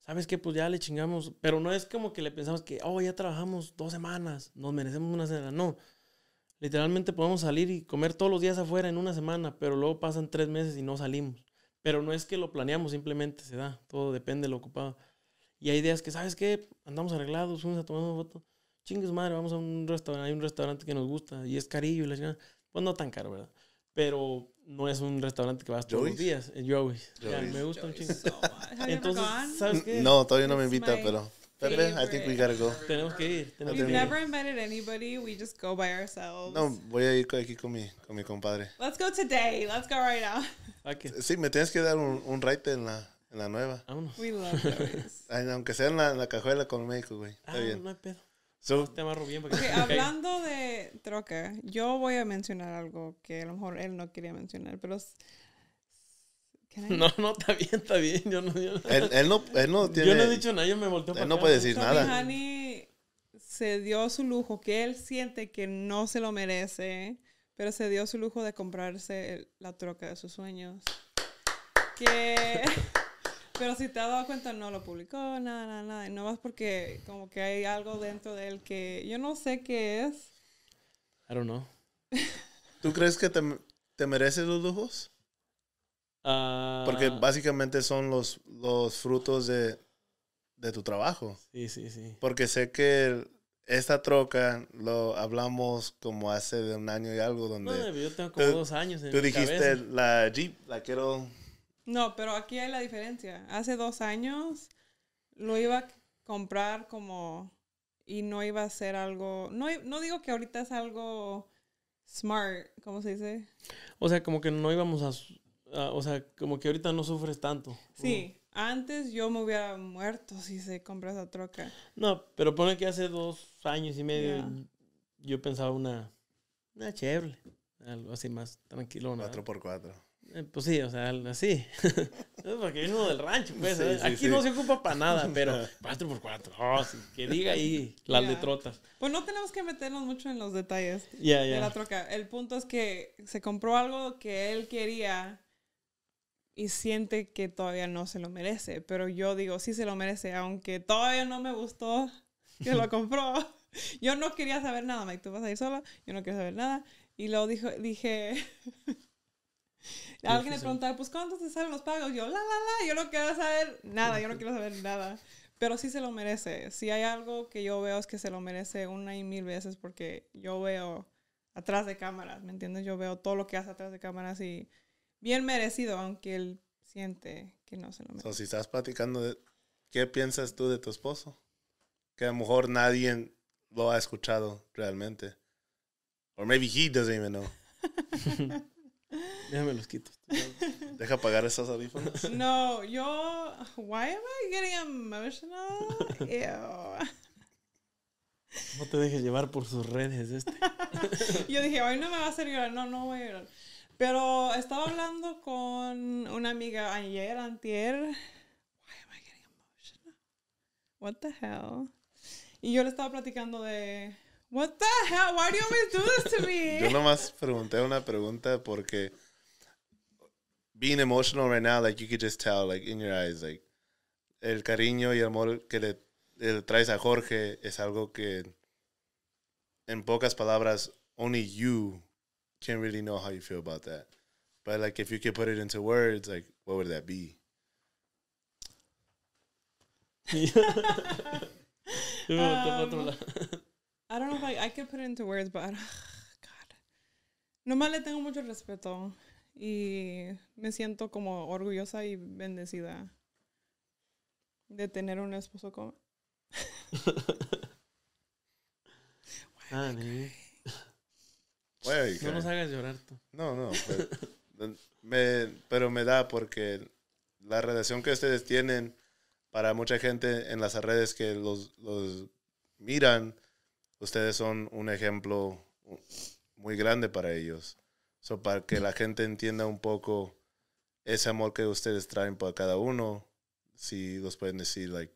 ¿sabes qué? Pues ya le chingamos. Pero no es como que le pensamos que, oh, ya trabajamos dos semanas, nos merecemos una cena. No. Literalmente podemos salir y comer todos los días afuera en una semana, pero luego pasan tres meses y no salimos. Pero no es que lo planeamos, simplemente se da. Todo depende de lo ocupado. Y hay días que, ¿sabes qué? Andamos arreglados, vamos a tomar una foto. Chingues madre, vamos a un restaurante, hay un restaurante que nos gusta y es carillo y la Pues no tan caro, ¿verdad? Pero no es un restaurante que vas todos los días. Es Joey's. me gusta un chingo. Oh, Entonces, ¿sabes qué? No, todavía no me invita, pero... Pepe, I think we gotta go. Tenemos que ir. Tenemos never invited anybody. We just go by ourselves. No, voy a ir aquí con mi, con mi compadre. Let's go today. Let's go right now. Sí, me tienes que dar un, un ride en la, en la nueva. Vámonos. Ay, aunque sea en la, la cajuela con México, güey. Está ah, bien. No hay pedo. te amarro bien porque hablando de troca, yo voy a mencionar algo que a lo mejor él no quería mencionar, pero no, no, está bien, está bien. Yo no, yo Él, no, él no tiene. Yo no he dicho nada, yo me volteo Él para no puede decir nada. Hani se dio su lujo, que él siente que no se lo merece, pero se dio su lujo de comprarse la troca de sus sueños. Que. Pero si te has dado cuenta, no lo publicó, nada, nada, nada. No más porque como que hay algo dentro de él que yo no sé qué es. I don't know. ¿Tú crees que te, te mereces los lujos? Ah. porque básicamente son los, los frutos de, de tu trabajo. Sí, sí, sí. Porque sé que esta troca lo hablamos como hace de un año y algo donde... No, yo tengo como dos años en Tú dijiste la Jeep, la quiero no, pero aquí hay la diferencia. Hace dos años lo iba a comprar como y no iba a ser algo, no, no digo que ahorita es algo smart, ¿cómo se dice? O sea, como que no íbamos a, o sea, como que ahorita no sufres tanto. Sí, antes yo me hubiera muerto si se compra esa troca. No, pero pone que hace dos años y medio yo pensaba una, una chévere, algo así más tranquilo. 4x4. Eh, pues sí, o sea, así. Porque uno del rancho, pues. ¿eh? Aquí no se ocupa para nada, pero 4x4. que diga ahí las de letrotas. Pues no tenemos que meternos mucho en los detalles de la troca. El punto es que se compró algo que él quería y siente que todavía no se lo merece. Pero yo digo, sí se lo merece, aunque todavía no me gustó que lo compró. yo no quería saber nada, Mike. Tú vas a ir sola, yo no quiero saber nada. Y luego dijo, dije. Alguien le preguntaba, pues ¿cuánto te salen los pagos? Yo, la, la, la, yo no quiero saber nada, yo no quiero saber nada. Pero sí se lo merece. Si hay algo que yo veo es que se lo merece una y mil veces porque yo veo atrás de cámaras, ¿me entiendes? Yo veo todo lo que hace atrás de cámaras y bien merecido, aunque él siente que no se lo merece. O si estás platicando, de, ¿qué piensas tú de tu esposo? Que a lo mejor nadie lo ha escuchado realmente. O maybe he doesn't even know. Déjame los quito. Deja pagar esas audífonos. No, yo. Why am I getting emotional? Ew. No te dejes llevar por sus redes este. yo dije, hoy no me va a hacer llorar. No, no voy a llorar. Pero estaba hablando con una amiga ayer, antier. Why am I getting emotional? What the hell? Y yo le estaba platicando de What the hell? Why do you always do this to me? Yo nomás pregunté una pregunta porque being emotional right now, like you could just tell, like in your eyes, like el cariño y el amor que le, le traes a Jorge es algo que, en pocas palabras, only you can really know how you feel about that. But like, if you could put it into words, like, what would that be? I don't know if I, I put it into words, but Nomás le tengo mucho respeto y me siento como orgullosa y bendecida de tener un esposo como. Ah, no nos hagas llorar No, no. Pero pues, me, pero me da porque la relación que ustedes tienen para mucha gente en las redes que los, los miran ustedes son un ejemplo muy grande para ellos. So, para que la gente entienda un poco ese amor que ustedes traen para cada uno, si los pueden decir, like,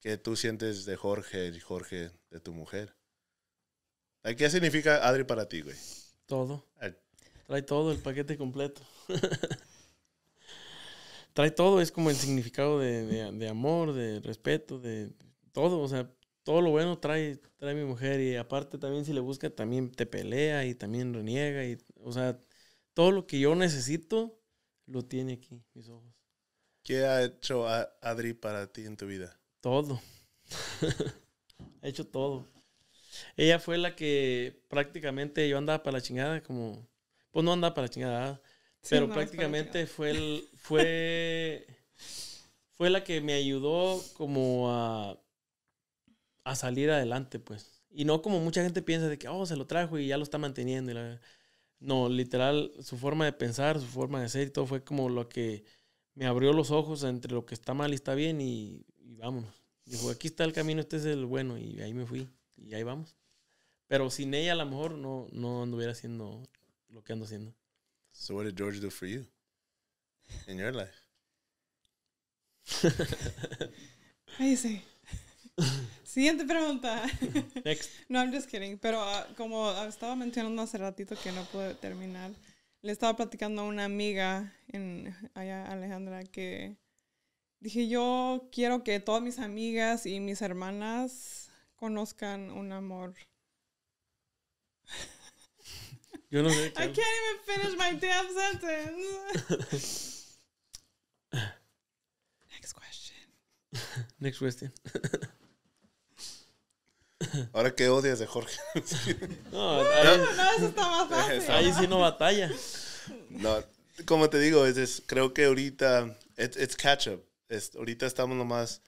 ¿qué tú sientes de Jorge y Jorge de tu mujer? ¿Qué significa Adri para ti, güey? Todo. Trae todo, el paquete completo. Trae todo, es como el significado de, de amor, de respeto, de todo. O sea, todo lo bueno trae, trae mi mujer y aparte también si le busca también te pelea y también reniega y, o sea, todo lo que yo necesito lo tiene aquí, mis ojos. ¿Qué ha hecho Adri para ti en tu vida? Todo. ha hecho todo. Ella fue la que prácticamente yo andaba para la chingada, como, pues no andaba para la chingada, pero prácticamente fue fue, fue la que me ayudó como a a salir adelante, pues. Y no como mucha gente piensa de que, oh, se lo trajo y ya lo está manteniendo. No, literal, su forma de pensar, su forma de ser y todo fue como lo que me abrió los ojos entre lo que está mal y está bien y, vamos Dijo, aquí está el camino, este es el bueno y ahí me fui y ahí vamos. Pero sin ella a lo mejor no, no anduviera haciendo lo que ando haciendo. So what George do for you in your life? Siguiente pregunta. No, I'm just kidding. Pero ah, como estaba mencionando hace ratito que no pude terminar, le estaba platicando a una amiga, en, allá, Alejandra, que dije, yo quiero que todas mis amigas y mis hermanas conozcan un amor. Yo no sé. I can't even finish my damn sentence. Next question. Next question. Ahora que odias de Jorge. no, ahí, eso está más fácil. Ahí sí no batalla. No, como te digo, es, creo que ahorita it's, catch up. ahorita estamos nomás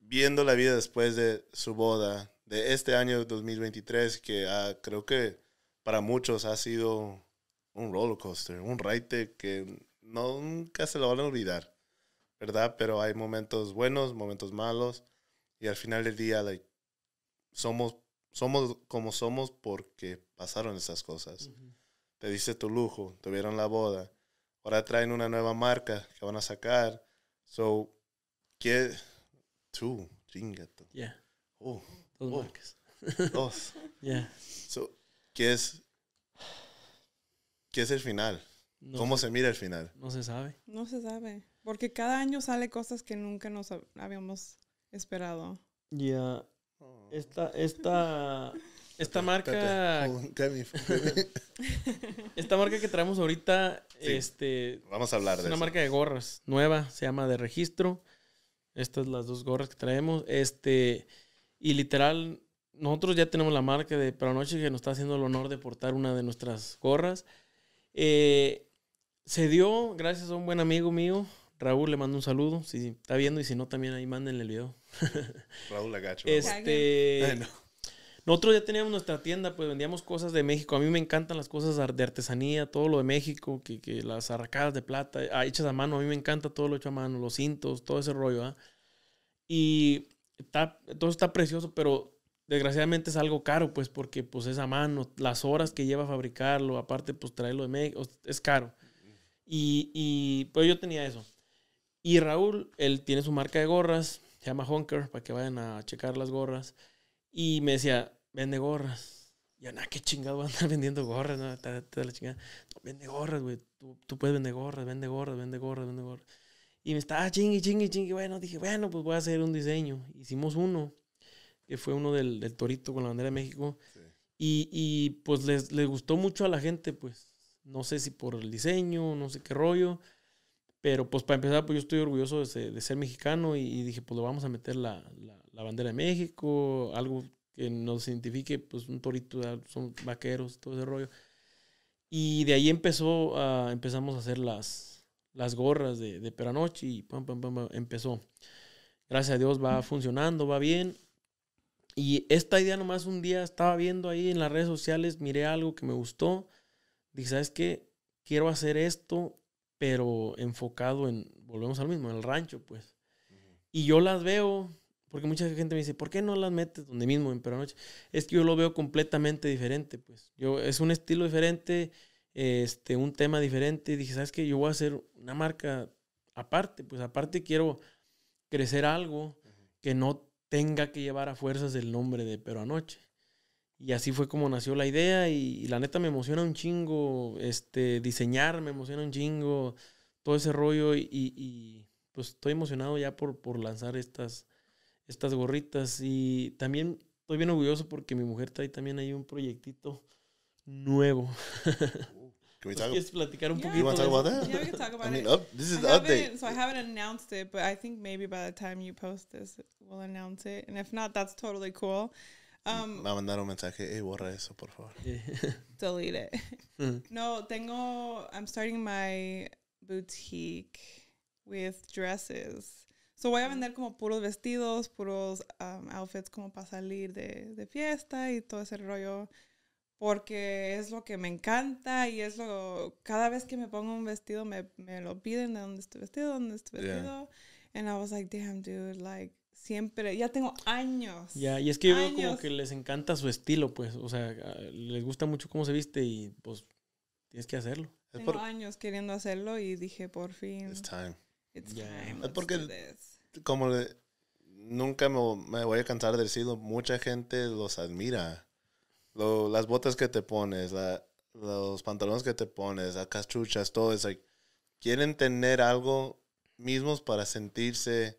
viendo la vida después de su boda de este año 2023 que ah, creo que para muchos ha sido un roller coaster, un raite que nunca se lo van a olvidar, ¿verdad? Pero hay momentos buenos, momentos malos. Y al final del día, like, somos, somos como somos porque pasaron esas cosas. Te diste tu lujo, tuvieron la boda. Ahora traen una nueva marca que van a sacar. So, ¿qué? Tú, chingato. Yeah. Oh, dos oh. marcas. Dos. yeah. So, ¿qué es? ¿Qué es el final? ¿Cómo se, se mira el final? No se sabe. No se sabe. Porque cada año sale cosas que nunca nos habíamos esperado. Ya. Oh. Esta, esta, marca. esta marca que traemos ahorita, este. Vamos a hablar es de una marca de gorras nueva, se llama de registro. Estas las dos gorras que traemos. Este. Y literal, nosotros ya tenemos la marca de Pranoche que nos está haciendo el honor de portar una de nuestras gorras. Eh, se dio, gracias a un buen amigo mío, Raúl le mando un saludo, si está viendo y si no también ahí mándenle el video. Raúl Agacho. Este, Nosotros ya teníamos nuestra tienda, pues vendíamos cosas de México. A mí me encantan las cosas de artesanía, todo lo de México, que, las arracadas de plata, ah, hechas a mano. A mí me encanta todo lo hecho a mano, los cintos, todo ese rollo. ¿ah? Y todo está precioso, pero desgraciadamente es algo caro, pues porque pues es a mano, las horas que lleva fabricarlo, aparte pues traerlo de México, es caro. Y, y pues yo tenía eso. Y Raúl, él tiene su marca de gorras, se llama Honker, para que vayan a checar las gorras. Y me decía, vende gorras. Y yo, nada, qué chingado va a andar vendiendo gorras, no, la chingada. vende gorras, güey, tú, tú, puedes vender gorras, vende gorras, vende gorras, vende gorras. Y me estaba chingui chingui chingue. Bueno, dije, bueno, pues voy a hacer un diseño. Hicimos uno, que fue uno del, Torito con la bandera de México. Y, y, pues les, les gustó mucho a la gente, pues. No sé si por el diseño, no sé qué rollo. Pero pues para empezar, pues yo estoy orgulloso de, ser mexicano y, dije, pues lo vamos a meter la, bandera de México, algo que nos identifique, pues un torito, ah, son vaqueros, todo ese rollo. Y de ahí empezó, a, ah, empezamos a hacer las, las gorras de, de Peranoche y pam, pam, empezó. Gracias a Dios va funcionando, va bien. Y esta idea nomás un día estaba viendo ahí en las redes sociales, miré algo que me gustó. Dije, ¿sabes qué? Quiero hacer esto pero enfocado en, volvemos al mismo, en el rancho, pues. Y yo las veo, porque mucha gente me dice, ¿por qué no las metes donde mismo, en Peranoche? Es que yo lo veo completamente diferente, pues. Yo, es un estilo diferente, este, un tema diferente. Y dije, ¿sabes qué? Yo voy a hacer una marca aparte, pues aparte quiero crecer algo que no tenga que llevar a fuerzas el nombre de Pero Anoche. Y así fue como nació la idea y, y, la neta me emociona un chingo, este, diseñar me emociona un chingo, todo ese rollo y, y, pues estoy emocionado ya por, por lanzar estas, estas gorritas y también estoy bien orgulloso porque mi mujer trae también ahí un proyectito nuevo. Uh, ¿Quieres platicar un yeah, poquito. You want to talk about that? Yeah, we can talk about I mean, it. Oh, this is update. So I haven't announced it, but I think maybe by the time you post this, we'll announce it. And if not, that's totally cool. Um, Va a mandar un mensaje, y borra eso, por favor. delete it. no, tengo, I'm starting my boutique with dresses. So voy a vender como puros vestidos, puros um, outfits como para salir de, fiesta y todo ese rollo porque es lo que me encanta y es lo cada vez que me pongo un vestido me, me lo piden de dónde estoy vestido, dónde estoy vestido. And I was like, damn dude, like siempre, ya tengo años. Ya, y es que como que les encanta su estilo, pues, o sea, ah, les gusta mucho cómo se viste y pues tienes que hacerlo. años queriendo hacerlo y dije, por fin. It's time. It's time. es porque, como nunca me, voy a cansar de decirlo, mucha gente los admira. las botas que te pones, los pantalones que te pones, las cachuchas, todo es quieren tener algo mismos para sentirse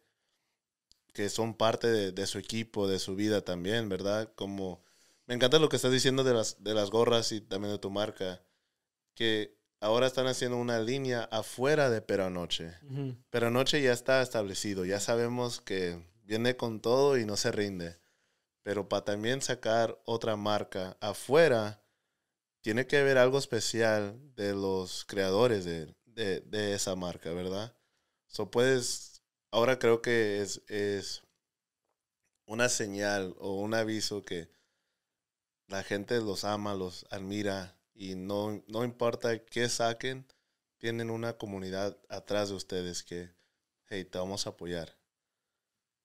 que son parte de, su equipo, de su vida también, ¿verdad? Como me encanta lo que estás diciendo de las, de las gorras y también de tu marca, que ahora están haciendo una línea afuera de Pero Anoche. Pero Anoche ya está establecido, ya sabemos que viene con todo y no se rinde. Pero para también sacar otra marca afuera, tiene que haber algo especial de los creadores de, esa marca, ¿verdad? So puedes ahora creo que es, una señal o un aviso que la gente los ama, los admira y no, no importa qué saquen, tienen una comunidad atrás de ustedes que, hey, te vamos a apoyar.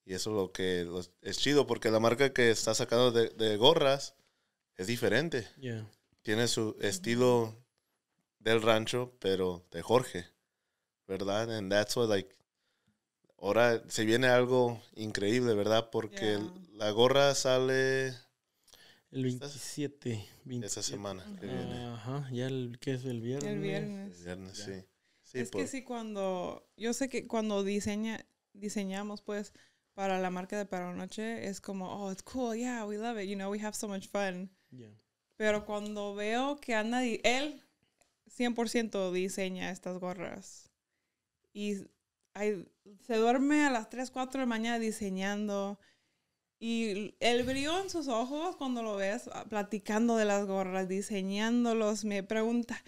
Y eso es lo que es chido porque la marca que está sacando de, gorras es diferente. Tiene su estilo del rancho, pero de Jorge, ¿verdad? And that's what, like, ahora se viene algo increíble, ¿verdad? Porque la gorra sale... El 27. Esa semana que viene. Ajá, ya el, que es el viernes. El viernes. El viernes, sí. es que sí, cuando, yo sé que cuando diseñamos, pues, para la marca de Paranoche, es como, oh, it's cool, yeah, we love it, you know, we have so much fun. Pero cuando veo que anda, él 100% diseña estas gorras. Y se duerme a las 3, 4 de la mañana diseñando. Y el brillo en sus ojos cuando lo ves ah, platicando de las gorras, diseñándolos, me pregunta,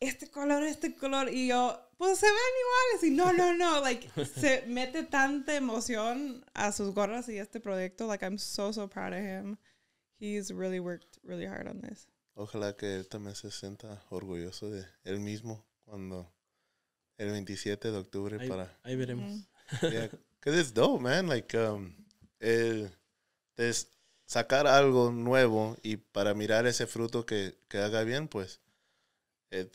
este color, este color, y yo, pues se ven iguales, y no, no, no, like, se mete tanta emoción a sus gorras y a este proyecto, like, I'm so, so proud of him. He's really worked really hard on this. Ojalá que él también se sienta orgulloso de él mismo cuando el 27 de octubre para... Ahí veremos. Yeah, es dope, man. Like, um, el, es sacar algo nuevo y para mirar ese fruto que, haga bien, pues, eh,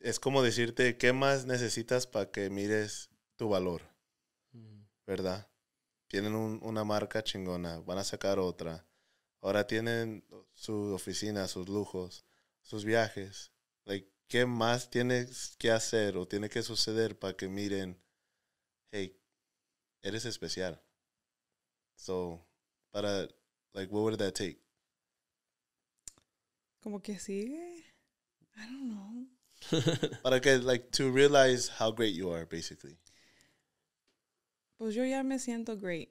es, como decirte qué más necesitas para que mires tu valor, mm. ¿verdad? Tienen una marca chingona, van a sacar otra. Ahora tienen su oficina, sus lujos, sus viajes. Like, ¿qué más tienes que hacer o tiene que suceder para que miren, hey, eres especial? So, para, like, what would that take? Como que sigue. I don't know. para que, like, to realize how great you are, basically. Pues yo ya me siento great.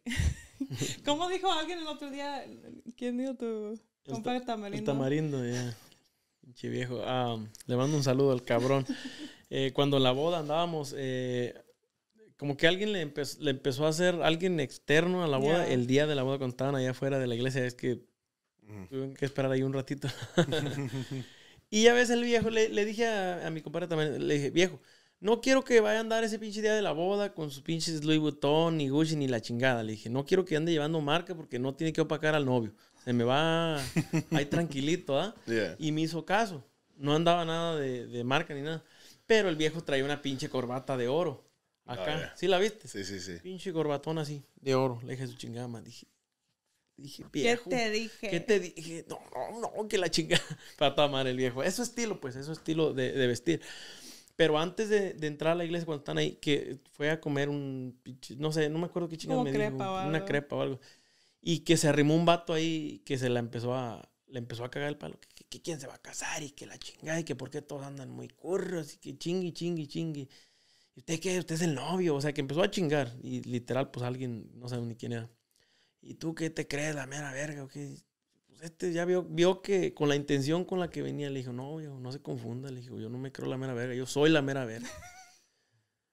¿Cómo dijo alguien el otro día? ¿Quién dijo tu compadre tamarindo? El tamarindo, ya. Pinche viejo. Ah, le mando un saludo al cabrón. Eh, cuando en la boda andábamos, eh, como que alguien le, empezó a hacer, alguien externo a la boda, el día de la boda cuando estaban allá afuera de la iglesia, es que mm. que esperar ahí un ratito. y a veces el viejo, le, dije a, mi compadre también, le dije, viejo, no quiero que vaya a andar ese pinche día de la boda con sus pinches Louis Vuitton, ni Gucci, ni la chingada. Le dije, no quiero que ande llevando marca porque no tiene que opacar al novio se me va ahí tranquilito, ¿ah? Y me hizo caso. No andaba nada de, de, marca ni nada. Pero el viejo traía una pinche corbata de oro. Acá. Ah, ¿Sí la viste? Sí, sí, sí. Pinche corbatón así, de oro. Le dije su chingada, Dije, dije, viejo. ¿Qué te dije? ¿Qué te dije? No, no, no, que la chingada. Para tomar el viejo. Eso estilo, pues, eso estilo de, de vestir. Pero antes de, de, entrar a la iglesia, cuando están ahí, que fue a comer un pinche, no sé, no me acuerdo qué chingada me crepa dijo, Una crepa o algo. Y que se arrimó un vato ahí que se la empezó a, le empezó a cagar el palo. Que, quién se va a casar y que la chingada y que por qué todos andan muy curros y que chingui, chingui, chingui. ¿Y usted qué? Usted es el novio. O sea, que empezó a chingar. Y literal, pues alguien, no sabe ni quién era. ¿Y tú qué te crees, la mera verga? Pues este ya vio, vio que con la intención con la que venía, le dijo, no, no se confunda. Le dijo, yo no me creo la mera verga, yo soy la mera verga.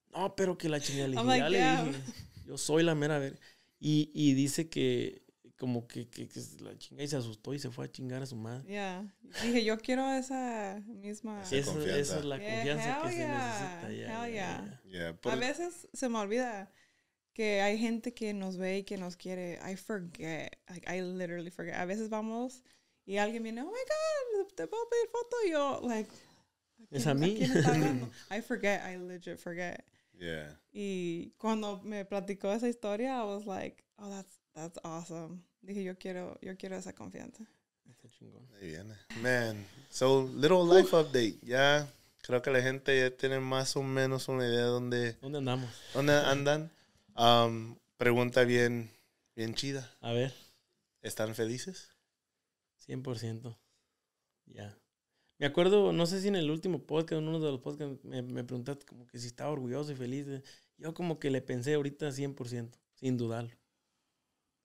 no, pero que la chingada. Le oh le dije, yo soy la mera verga. Y, y dice que como que, que, la chinga y se asustó y se fue a chingar a su madre. Ya, dije, yo quiero esa misma... Esa, es la confianza que se necesita. ya a veces se me olvida que hay gente que nos ve y que nos quiere. I forget, like, I literally forget. A veces vamos y alguien viene, oh my God, te puedo pedir foto. Y yo, like... es a mí. I forget, I legit forget. Y cuando me platicó esa historia, I was like, oh, that's, that's awesome. Dije, yo quiero, yo quiero esa confianza. Ahí viene. Man, so little life update. Ya creo que la gente ya tiene más o menos una idea de dónde, andamos. ¿Dónde andan? Um, pregunta bien, bien chida. A ver. ¿Están felices? 100%. Ya. Me acuerdo, no sé si en el último podcast, en uno de los podcasts, me, preguntaste como que si estaba orgulloso y feliz. Eh. Yo como que le pensé ahorita 100%, sin dudarlo.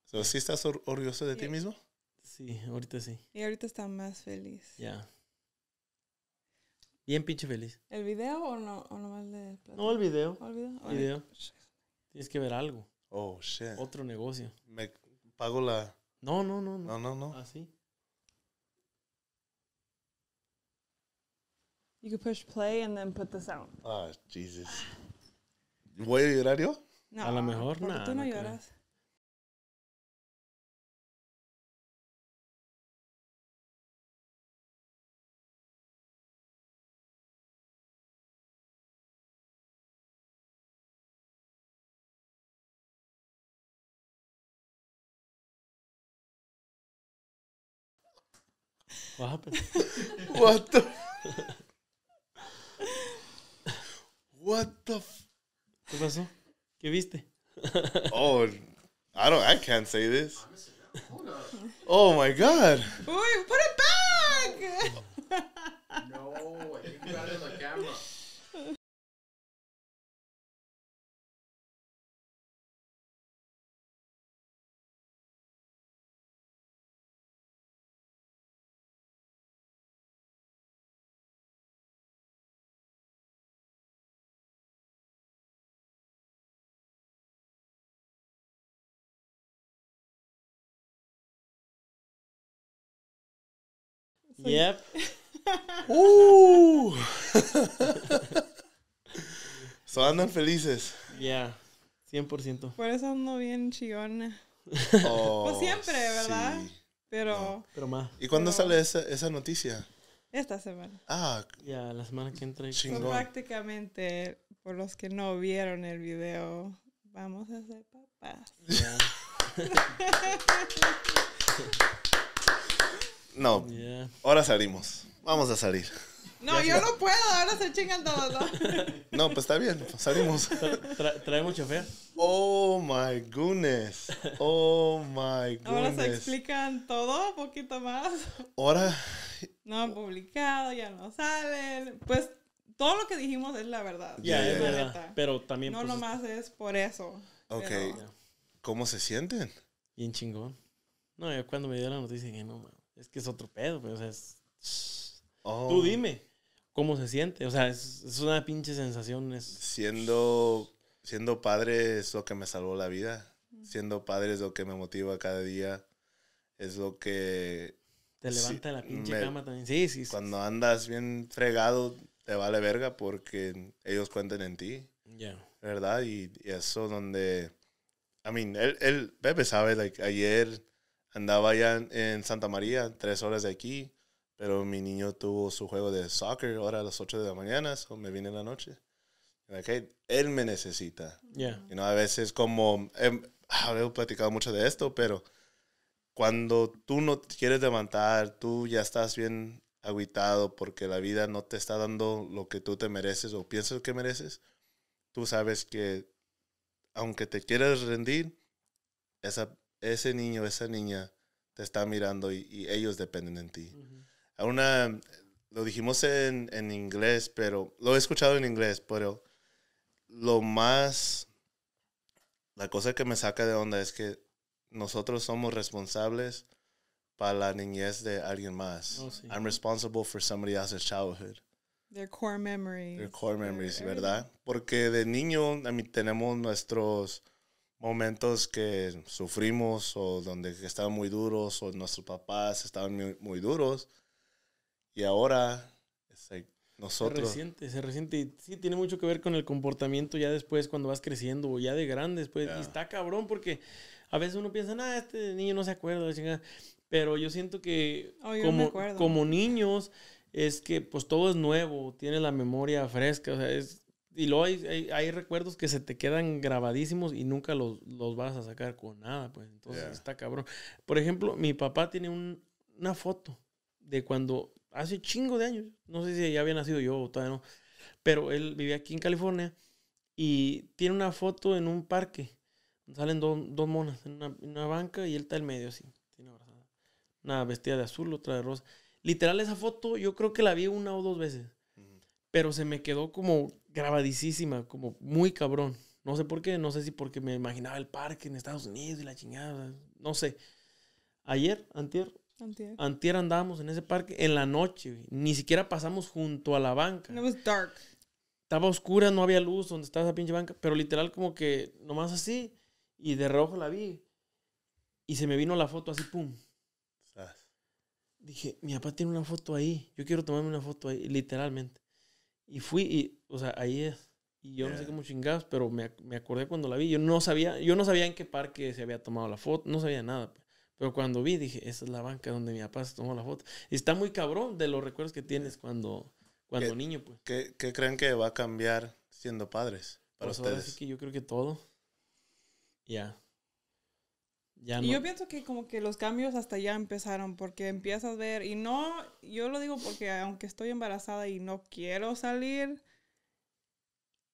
So, ¿Sí estás orgulloso de ti mismo? Sí, ahorita sí. Y ahorita está más feliz. Ya. Bien pinche feliz. ¿El video o no? de No, el video. el video? Tienes que ver algo. Oh, shit. Otro negocio. Me pago la... No, no, no. No, no, no. no. Así. Ah, You could push play and then put this sound. Ah, oh, Jesus. ¿Voy a llorar yo? No. A lo mejor no. Tú no lloras. What happened? what the? What the f ¿Qué pasó? ¿Qué viste? oh, I don't. I can't say this. Oh my god. Uy, put it back. no, you got it on the camera. Yep. uh. so andan felices. Yeah, 100%. Por eso ando bien chillona. Oh, pues siempre, ¿verdad? Pero. pero más. ¿Y cuándo sale esa, noticia? Esta semana. Ah, ya, la semana que entra. Chingón. Pues prácticamente, por los que no vieron el video, vamos a ser papás. No. Ahora salimos. Vamos a salir. No, yo no puedo, ahora se chingan todos. No, pues está bien, pues salimos. Trae mucha chofer? Oh my goodness. Oh my goodness. Ahora se explican todo un poquito más. Ahora. No han publicado, ya no salen. Pues todo lo que dijimos es la verdad. Ya, es verdad. Pero también. No pues, nomás es por eso. Ok. ¿Cómo se sienten? Bien chingón. No, yo cuando me dio la noticia dije, no, man. Es que es otro pedo, pero, o sea, es... Tú oh. dime cómo se siente. O sea, es, una pinche sensación. Es... Siendo, siendo padre es lo que me salvó la vida. Siendo padre es lo que me motiva cada día. Es lo que... Te levanta de la pinche cama también. Sí, sí, Cuando andas bien fregado, te vale verga porque ellos cuentan en ti. Ya. ¿Verdad? Y, eso donde... I mean, él, él, Pepe sabe, like, ayer andaba allá en, Santa María, tres horas de aquí, pero mi niño tuvo su juego de soccer ahora a las 8 de la mañana, o me vine en la noche. Okay. Él me necesita. Yeah. You a veces como, em, he, ah, platicado mucho de esto, pero cuando tú no quieres levantar, tú ya estás bien aguitado porque la vida no te está dando lo que tú te mereces o piensas que mereces, tú sabes que aunque te quieras rendir, esa ese niño, esa niña te está mirando y, ellos dependen en ti. Una, lo dijimos en, en, inglés, pero lo he escuchado en inglés, pero lo más, la cosa que me saca de onda es que nosotros somos responsables para la niñez de alguien más. Oh, I'm responsible for somebody else's childhood. Their core memories. Their core memories, ¿verdad? Porque de niño a mí, tenemos nuestros momentos que sufrimos o donde estaban muy duros o nuestros papás estaban muy, duros. Y ahora nosotros... Se resiente, se resiente. Y sí, tiene mucho que ver con el comportamiento ya después cuando vas creciendo o ya de grande después. Y está cabrón porque a veces uno piensa, nada este niño no se acuerda, Pero yo siento que oh, como, como niños es que pues todo es nuevo, tiene la memoria fresca, o sea, es y luego hay, hay, recuerdos que se te quedan grabadísimos y nunca los, vas a sacar con nada, pues. Entonces está cabrón. Por ejemplo, mi papá tiene una foto de cuando hace chingo de años, no sé si ya había nacido yo o todavía no, pero él vivía aquí en California y tiene una foto en un parque. Salen dos monas en una, banca y él está en medio así, tiene Una vestida de azul, otra de rosa. Literal, esa foto yo creo que la vi una o dos veces pero se me quedó como grabadísima, como muy cabrón. No sé por qué, no sé si porque me imaginaba el parque en Estados Unidos y la chingada, no sé. Ayer, antier, antier, antier andábamos en ese parque en la noche, ni siquiera pasamos junto a la banca. It was dark. Estaba oscura, no había luz donde estaba esa pinche banca, pero literal como que nomás así y de rojo la vi y se me vino la foto así, pum. Dije, mi papá tiene una foto ahí, yo quiero tomarme una foto ahí, literalmente. Y fui y, o sea, ahí es. Y yo no sé cómo chingados, pero me, me, acordé cuando la vi. Yo no sabía, yo no sabía en qué parque se había tomado la foto, no sabía nada. Pero cuando vi, dije, esa es la banca donde mi papá se tomó la foto. Y está muy cabrón de los recuerdos que tienes cuando, cuando niño, pues. ¿qué, creen que va a cambiar siendo padres para pues ustedes? que yo creo que todo. Ya y yo pienso que como que los cambios hasta ya empezaron porque empiezas a ver y no, yo lo digo porque aunque estoy embarazada y no quiero salir,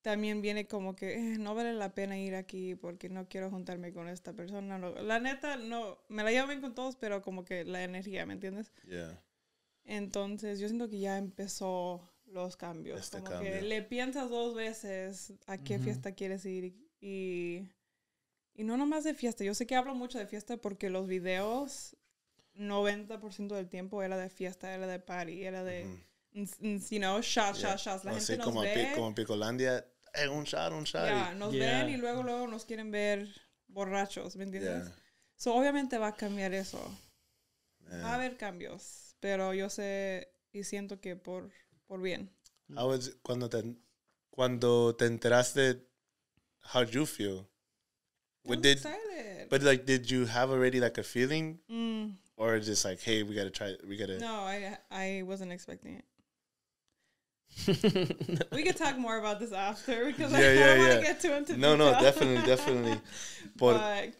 también viene como que eh, no vale la pena ir aquí porque no quiero juntarme con esta persona. la neta, no, me la llevo bien con todos, pero como que la energía, ¿me entiendes? Entonces yo siento que ya empezó los cambios. Este como que le piensas dos veces a qué fiesta quieres ir y y no nomás de fiesta. Yo sé que hablo mucho de fiesta porque los videos, 90% del tiempo era de fiesta, era de party, era de, mm no you know, shots, shots, La gente como, nos ve. como Picolandia, eh, un shot, un shot. nos ven y luego, luego nos quieren ver borrachos, ¿me entiendes? obviamente va a cambiar eso. Va a haber cambios, pero yo sé y siento que por, por bien. cuando, te, cuando te enteraste, how you feel? What I'm did? Excited. But like, did you have already like a feeling, mm. or just like, hey, we gotta try, we gotta? No, I I wasn't expecting it. we could talk more about this after because yeah, I yeah, don't yeah. want to get too into No, detail. no, definitely, definitely. Por... But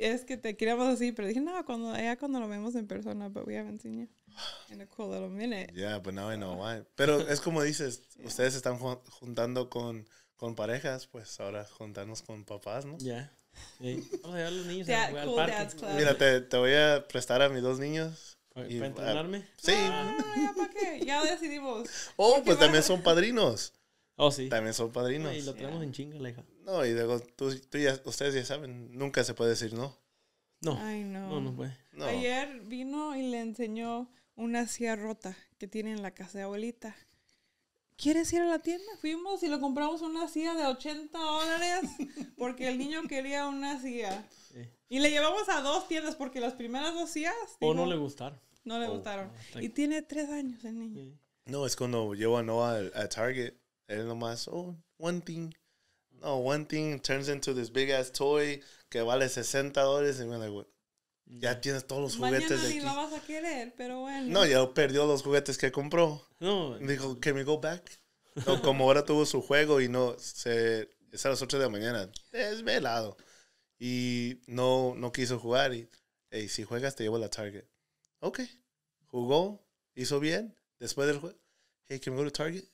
es que te queríamos decir, pero dije, no, cuando, ya cuando lo vemos en persona, but we haven't seen you in a cool little minute. Yeah, but now so. I know why. Pero es como dices, yeah. ustedes están juntando con con parejas, pues ahora juntarnos con papás, ¿no? Ya. Vamos a llevar a los niños a, cool parque. Mira, te, voy a prestar a mis dos niños. ¿Para, y, ah, entrenarme? sí. Ah, ya, ¿para qué? Ya decidimos. Oh, pues también son padrinos. Oh, sí. También son padrinos. y lo tenemos en chinga, la No, y luego tú, tú ya, ustedes ya saben, nunca se puede decir no. No. Ay, no. No, no puede. Ayer vino y le enseñó una silla rota que tiene en la casa de abuelita. ¿Quieres ir a la tienda? Fuimos y le compramos una silla de 80 dólares porque el niño quería una silla. Y le llevamos a dos tiendas porque las primeras dos sillas... O no le gustaron. No le gustaron. Ah, y tiene tres años el niño. No, es cuando llevo a Noah a Target. Él nomás, oh, one thing. No, one thing turns into this big ass toy que vale 60 dólares. Y me ya tienes todos los juguetes de lo vas a querer, pero bueno. No, ya perdió los juguetes que compró. No. Dijo, can we go back? como ahora tuvo su juego y no, se, es a las 8 de la mañana, desvelado. Y no, no quiso jugar y, hey, si juegas te llevo la Target. Ok, jugó, hizo bien, después del juego, hey, can we go to Target?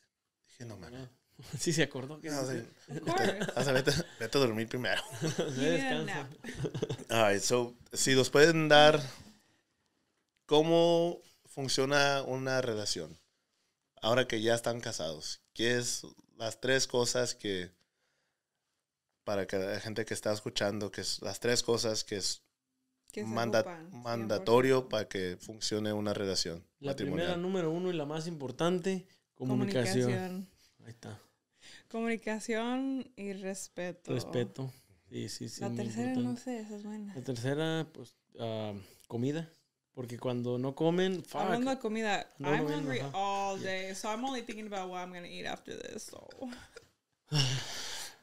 Dije, no, mames. Sí, se acordó vete, a dormir primero. Descansa. si nos pueden dar cómo funciona una relación ahora que ya están casados. ¿Qué es las tres cosas que para que la gente que está escuchando, que es las tres cosas que es mandatorio para que funcione una relación. La primera, número uno y la más importante, comunicación. Ahí está. Comunicación y respeto. Respeto. Sí, sí, sí. La tercera, no sé, esa es buena. La tercera, pues, ah, comida. Porque cuando no comen, fuck. Hablando de comida, I'm hungry all day, so I'm only thinking about what I'm going to eat after this,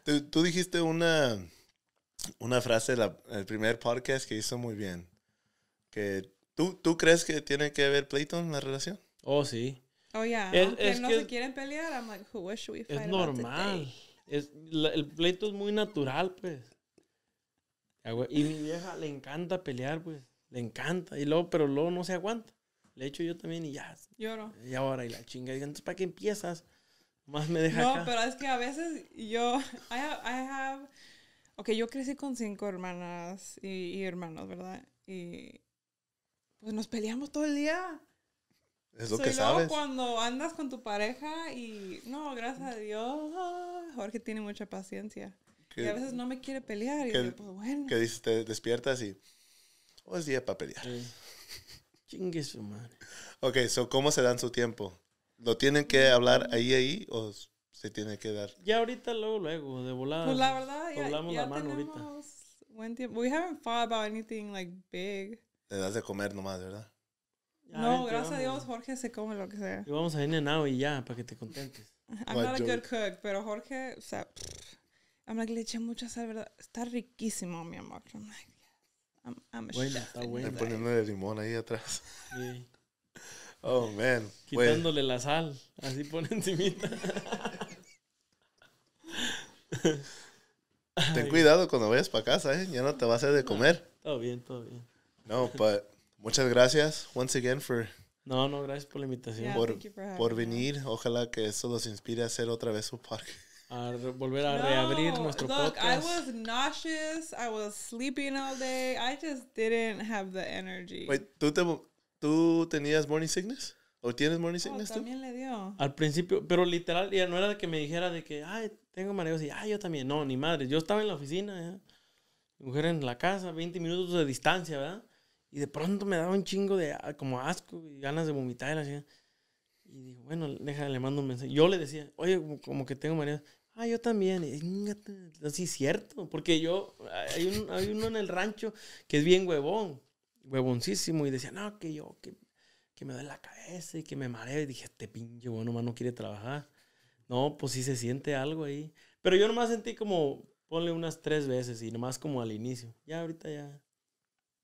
tú, tú, dijiste una, una frase la, el primer podcast que hizo muy bien. Que, ¿tú, ¿Tú crees que tiene que ver Playton en la relación? Oh, sí. Oh, yeah. no se quieren pelear, I'm like, we Es normal. Es, el pleito es muy natural, pues. Y mi vieja le encanta pelear, pues. Le encanta. Y luego, pero luego no se aguanta. Le echo yo también y ya. Lloro. Y ahora, y la chinga. entonces, ¿para qué empiezas? Más me deja No, pero es que a veces yo... I have... ok, yo crecí con cinco hermanas y, y hermanos, ¿verdad? Y... Pues nos peleamos todo el día. Es lo so, que y luego cuando andas con tu pareja y no, gracias a Dios, Jorge tiene mucha paciencia. y a veces no me quiere pelear. Y pues bueno. Que dices, te despiertas y hoy oh, es día para pelear. chingue su madre. Ok, so, ¿cómo se dan su tiempo? ¿Lo tienen que hablar ahí, ahí o se tiene que dar? Ya ahorita, luego, luego, de volada. Pues la verdad, ya, doblamos la mano ahorita. Buen tiempo. We haven't thought about anything like big. Le das de comer nomás, ¿verdad? No, gracias a Dios, Jorge se come lo que sea. Y vamos a Nenao y ya, para que te contentes. I'm not a good cook, pero Jorge, o sea, I'm like, le eché mucha sal, ¿verdad? Está riquísimo, mi amor. I'm like, buena, Está buena. Poniendo de limón ahí atrás. Oh, man. Quitándole la sal, así pone encimita. Ten cuidado cuando vayas para casa, ¿eh? Ya no te va a hacer de comer. todo bien, todo bien. No, but... Muchas gracias, once again, for. No, no, gracias por la invitación. por, por venir. Ojalá que eso los inspire a hacer otra vez su parque. A volver a reabrir nuestro look, podcast. I was nauseous. I was sleeping all day. I just didn't have the energy. Wait, ¿tú, ¿tú tenías morning sickness? ¿O tienes morning sickness oh, también le dio. Al principio, pero literal, ya no era de que me dijera de que, ay, tengo mareos y, ay, ah, yo también. No, ni madre. Yo estaba en la oficina, mujer en la casa, 20 minutos de distancia, ¿verdad? Y de pronto me daba un chingo de ah, como asco y ganas de vomitar. Así. Y bueno, déjale, le mando un mensaje. Yo le decía, oye, como que tengo mareos. Ah, yo también. así es cierto. Porque yo, ah, hay, un, hay uno en el rancho que es bien huevón, huevoncísimo. Y decía, no, que yo, que, que me duele la cabeza y que me mareo. Y dije, te este pinche huevón nomás no quiere trabajar. No, pues sí se siente algo ahí. Pero yo nomás sentí como, ponle unas tres veces y nomás como al inicio. Ya ahorita ya.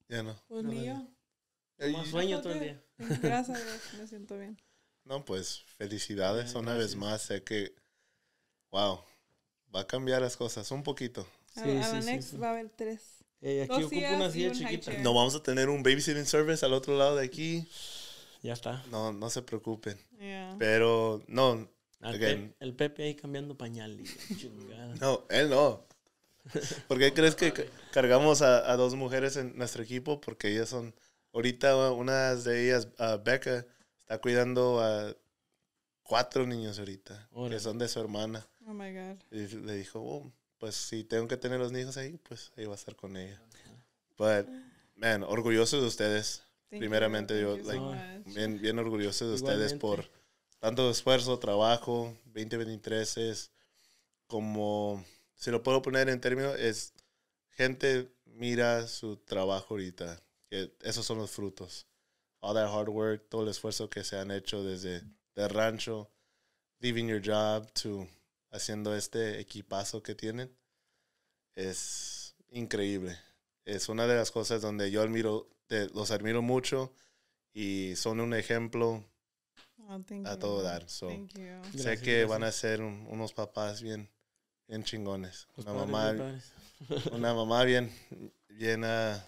Ya no. Pues sueño todo el día. Gracias me siento bien. No, pues felicidades una vez más. Sé que, wow, va a cambiar las cosas un poquito. Sí, a, sí, va a haber tres. No vamos a tener un babysitting service al otro lado de aquí. Ya está. No, no se preocupen. Pero, no. el Pepe ahí cambiando pañal. no, él no. ¿Por qué crees que cargamos a, dos mujeres en nuestro equipo? Porque ellas son, ahorita una de ellas, ah, Becca, está cuidando a cuatro niños ahorita, que son de su hermana. Oh, my God. Y le dijo, oh, pues si tengo que tener los niños ahí, pues ahí va a estar con ella. Pero, man, orgullosos de ustedes. primeramente, yo, bien, bien orgulloso de ustedes por tanto esfuerzo, trabajo. 2023 es como si lo puedo poner en términos, es gente mira su trabajo ahorita. esos son los frutos. All that hard work, todo el esfuerzo que se han hecho desde el rancho, leaving your job, to haciendo este equipazo que tienen. Es increíble. Es una de las cosas donde yo admiro, los admiro mucho y son un ejemplo oh, a todo dar. sé que van a ser unos papás bien bien chingones. una mamá, una mamá bien, llena ah,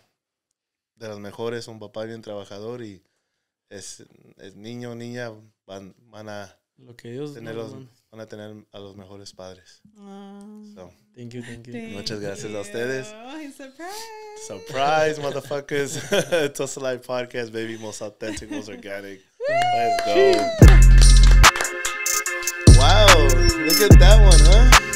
de los mejores, un papá bien trabajador y es, es niño o niña van, van a Lo que tener los, van a tener a los mejores padres. Ah. thank you, thank you. muchas gracias a ustedes. surprise. Surprise, motherfuckers. It's a Podcast, baby. Most authentic, most organic. Let's go. Wow, look at that one, huh?